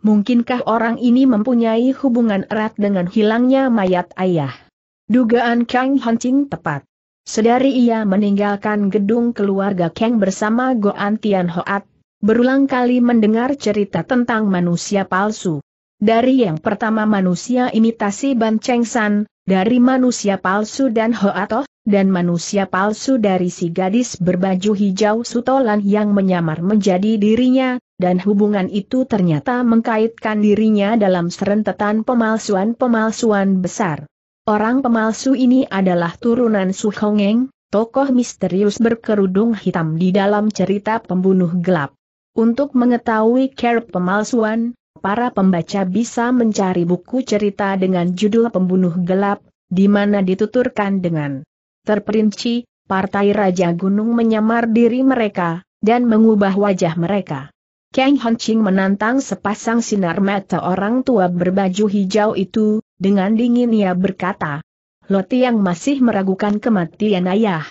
Mungkinkah orang ini mempunyai hubungan erat dengan hilangnya mayat ayah? Dugaan Kang Hancing tepat. Sedari ia meninggalkan gedung keluarga Kang bersama Goan Tian Hoat, berulang kali mendengar cerita tentang manusia palsu. Dari yang pertama manusia imitasi Ban Cheng San, dari manusia palsu dan Hoatoh, dan manusia palsu dari si gadis berbaju hijau sutolan yang menyamar menjadi dirinya, dan hubungan itu ternyata mengkaitkan dirinya dalam serentetan pemalsuan-pemalsuan besar. Orang pemalsu ini adalah turunan Suhongeng, tokoh misterius berkerudung hitam di dalam cerita pembunuh gelap. Untuk mengetahui kerap pemalsuan, para pembaca bisa mencari buku cerita dengan judul Pembunuh Gelap, di mana dituturkan dengan terperinci, partai Raja Gunung menyamar diri mereka, dan mengubah wajah mereka. Kang Hanching menantang sepasang sinar mata orang tua berbaju hijau itu, dengan dingin ia berkata, Loti yang masih meragukan kematian ayah.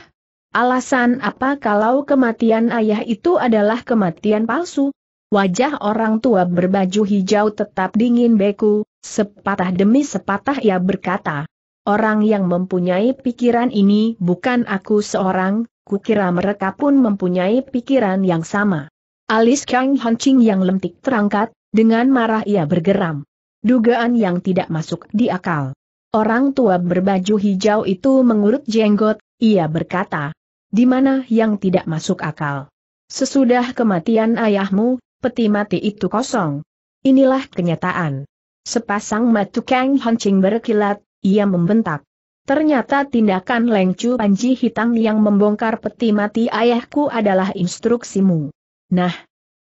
Alasan apa kalau kematian ayah itu adalah kematian palsu? Wajah orang tua berbaju hijau tetap dingin beku, sepatah demi sepatah ia berkata, Orang yang mempunyai pikiran ini bukan aku seorang, kukira mereka pun mempunyai pikiran yang sama. Alis Kang Hancing yang lentik terangkat, dengan marah ia bergeram. Dugaan yang tidak masuk di akal. Orang tua berbaju hijau itu mengurut jenggot, ia berkata. Di mana yang tidak masuk akal? Sesudah kematian ayahmu, peti mati itu kosong. Inilah kenyataan. Sepasang mata Kang Hancing berkilat, ia membentak. Ternyata tindakan Lengcu Panji Hitam yang membongkar peti mati ayahku adalah instruksimu. Nah,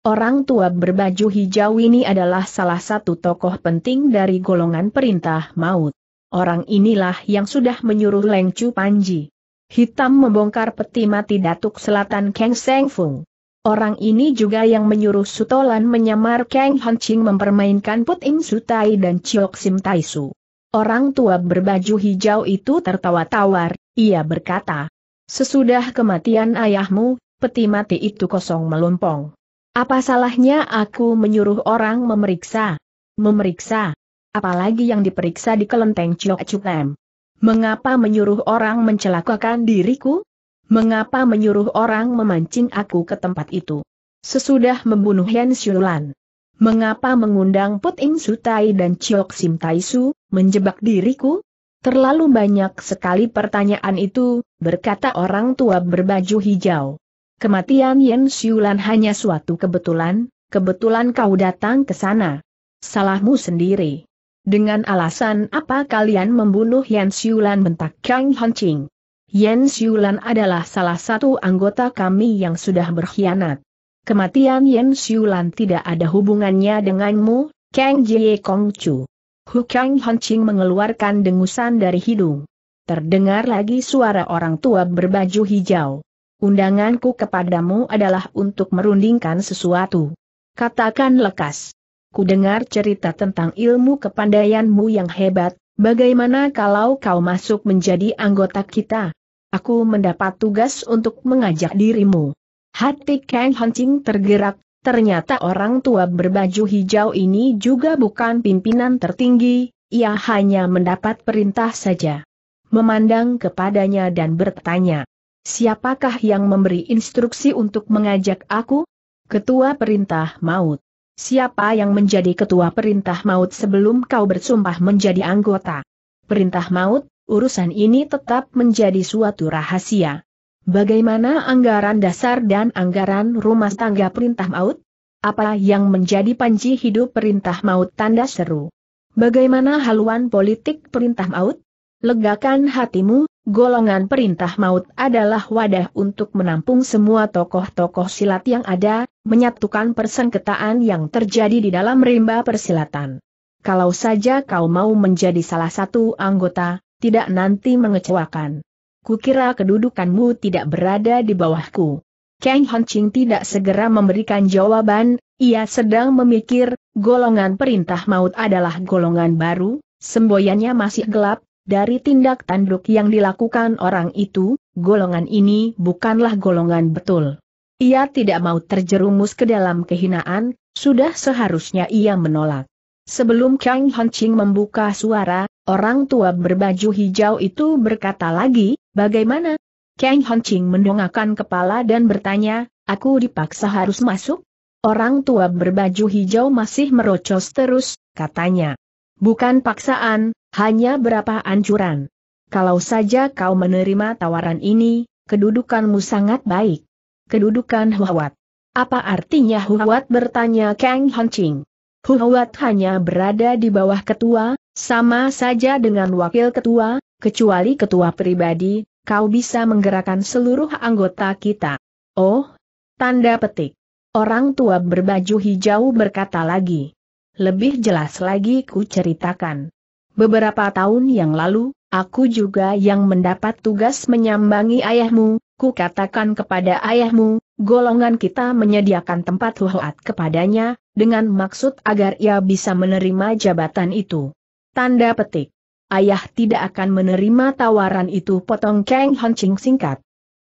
orang tua berbaju hijau ini adalah salah satu tokoh penting dari golongan perintah maut. Orang inilah yang sudah menyuruh Lengcu Panji. Hitam membongkar peti mati Datuk Selatan Kang Seng Fung. Orang ini juga yang menyuruh Sutolan menyamar Kang Hanching mempermainkan Puting Sutai dan Chiok Sim Taisu. Orang tua berbaju hijau itu tertawa tawar, ia berkata. Sesudah kematian ayahmu, peti mati itu kosong melompong. Apa salahnya aku menyuruh orang memeriksa? Memeriksa. Apalagi yang diperiksa di kelenteng Chok Chuklem. Mengapa menyuruh orang mencelakakan diriku? Mengapa menyuruh orang memancing aku ke tempat itu? Sesudah membunuh Hen Xiulan. Mengapa mengundang Puting Sutai dan Chiok Sim Tai Su, menjebak diriku? Terlalu banyak sekali pertanyaan itu, berkata orang tua berbaju hijau. Kematian Yen Siulan hanya suatu kebetulan, kebetulan kau datang ke sana. Salahmu sendiri. Dengan alasan apa kalian membunuh Yen Siulan bentak Kang Hancing? Yen Siulan adalah salah satu anggota kami yang sudah berkhianat. Kematian Yen Siulan tidak ada hubungannya denganmu, Kang Jie Kong Chu. Hu Kang Hanqing mengeluarkan dengusan dari hidung. Terdengar lagi suara orang tua berbaju hijau. Undanganku kepadamu adalah untuk merundingkan sesuatu. Katakan lekas. Ku dengar cerita tentang ilmu kepandaianmu yang hebat, bagaimana kalau kau masuk menjadi anggota kita? Aku mendapat tugas untuk mengajak dirimu. Hati Kang Hancing tergerak, ternyata orang tua berbaju hijau ini juga bukan pimpinan tertinggi, ia hanya mendapat perintah saja. Memandang kepadanya dan bertanya, siapakah yang memberi instruksi untuk mengajak aku? Ketua Perintah Maut. Siapa yang menjadi ketua perintah maut sebelum kau bersumpah menjadi anggota? Perintah maut, urusan ini tetap menjadi suatu rahasia. Bagaimana anggaran dasar dan anggaran rumah tangga perintah maut? Apa yang menjadi panci hidup perintah maut tanda seru? Bagaimana haluan politik perintah maut? Legakan hatimu, golongan perintah maut adalah wadah untuk menampung semua tokoh-tokoh silat yang ada, menyatukan persengketaan yang terjadi di dalam rimba persilatan. Kalau saja kau mau menjadi salah satu anggota, tidak nanti mengecewakan kukira kedudukanmu tidak berada di bawahku. Kang Honching tidak segera memberikan jawaban, ia sedang memikir, golongan perintah maut adalah golongan baru, semboyannya masih gelap, dari tindak tanduk yang dilakukan orang itu, golongan ini bukanlah golongan betul. Ia tidak mau terjerumus ke dalam kehinaan, sudah seharusnya ia menolak. Sebelum Kang Honching membuka suara, orang tua berbaju hijau itu berkata lagi, Bagaimana? Kang Ching mendongakkan kepala dan bertanya, aku dipaksa harus masuk? Orang tua berbaju hijau masih merocos terus, katanya. Bukan paksaan, hanya berapa anjuran. Kalau saja kau menerima tawaran ini, kedudukanmu sangat baik. Kedudukan Huawat. Apa artinya Huawat bertanya Kang Ching? Huwat hanya berada di bawah ketua, sama saja dengan wakil ketua, kecuali ketua pribadi, kau bisa menggerakkan seluruh anggota kita. Oh, tanda petik. Orang tua berbaju hijau berkata lagi. Lebih jelas lagi ku ceritakan. Beberapa tahun yang lalu, aku juga yang mendapat tugas menyambangi ayahmu, ku katakan kepada ayahmu, golongan kita menyediakan tempat huwat kepadanya, dengan maksud agar ia bisa menerima jabatan itu. Tanda petik. Ayah tidak akan menerima tawaran itu potong Kang Ching singkat.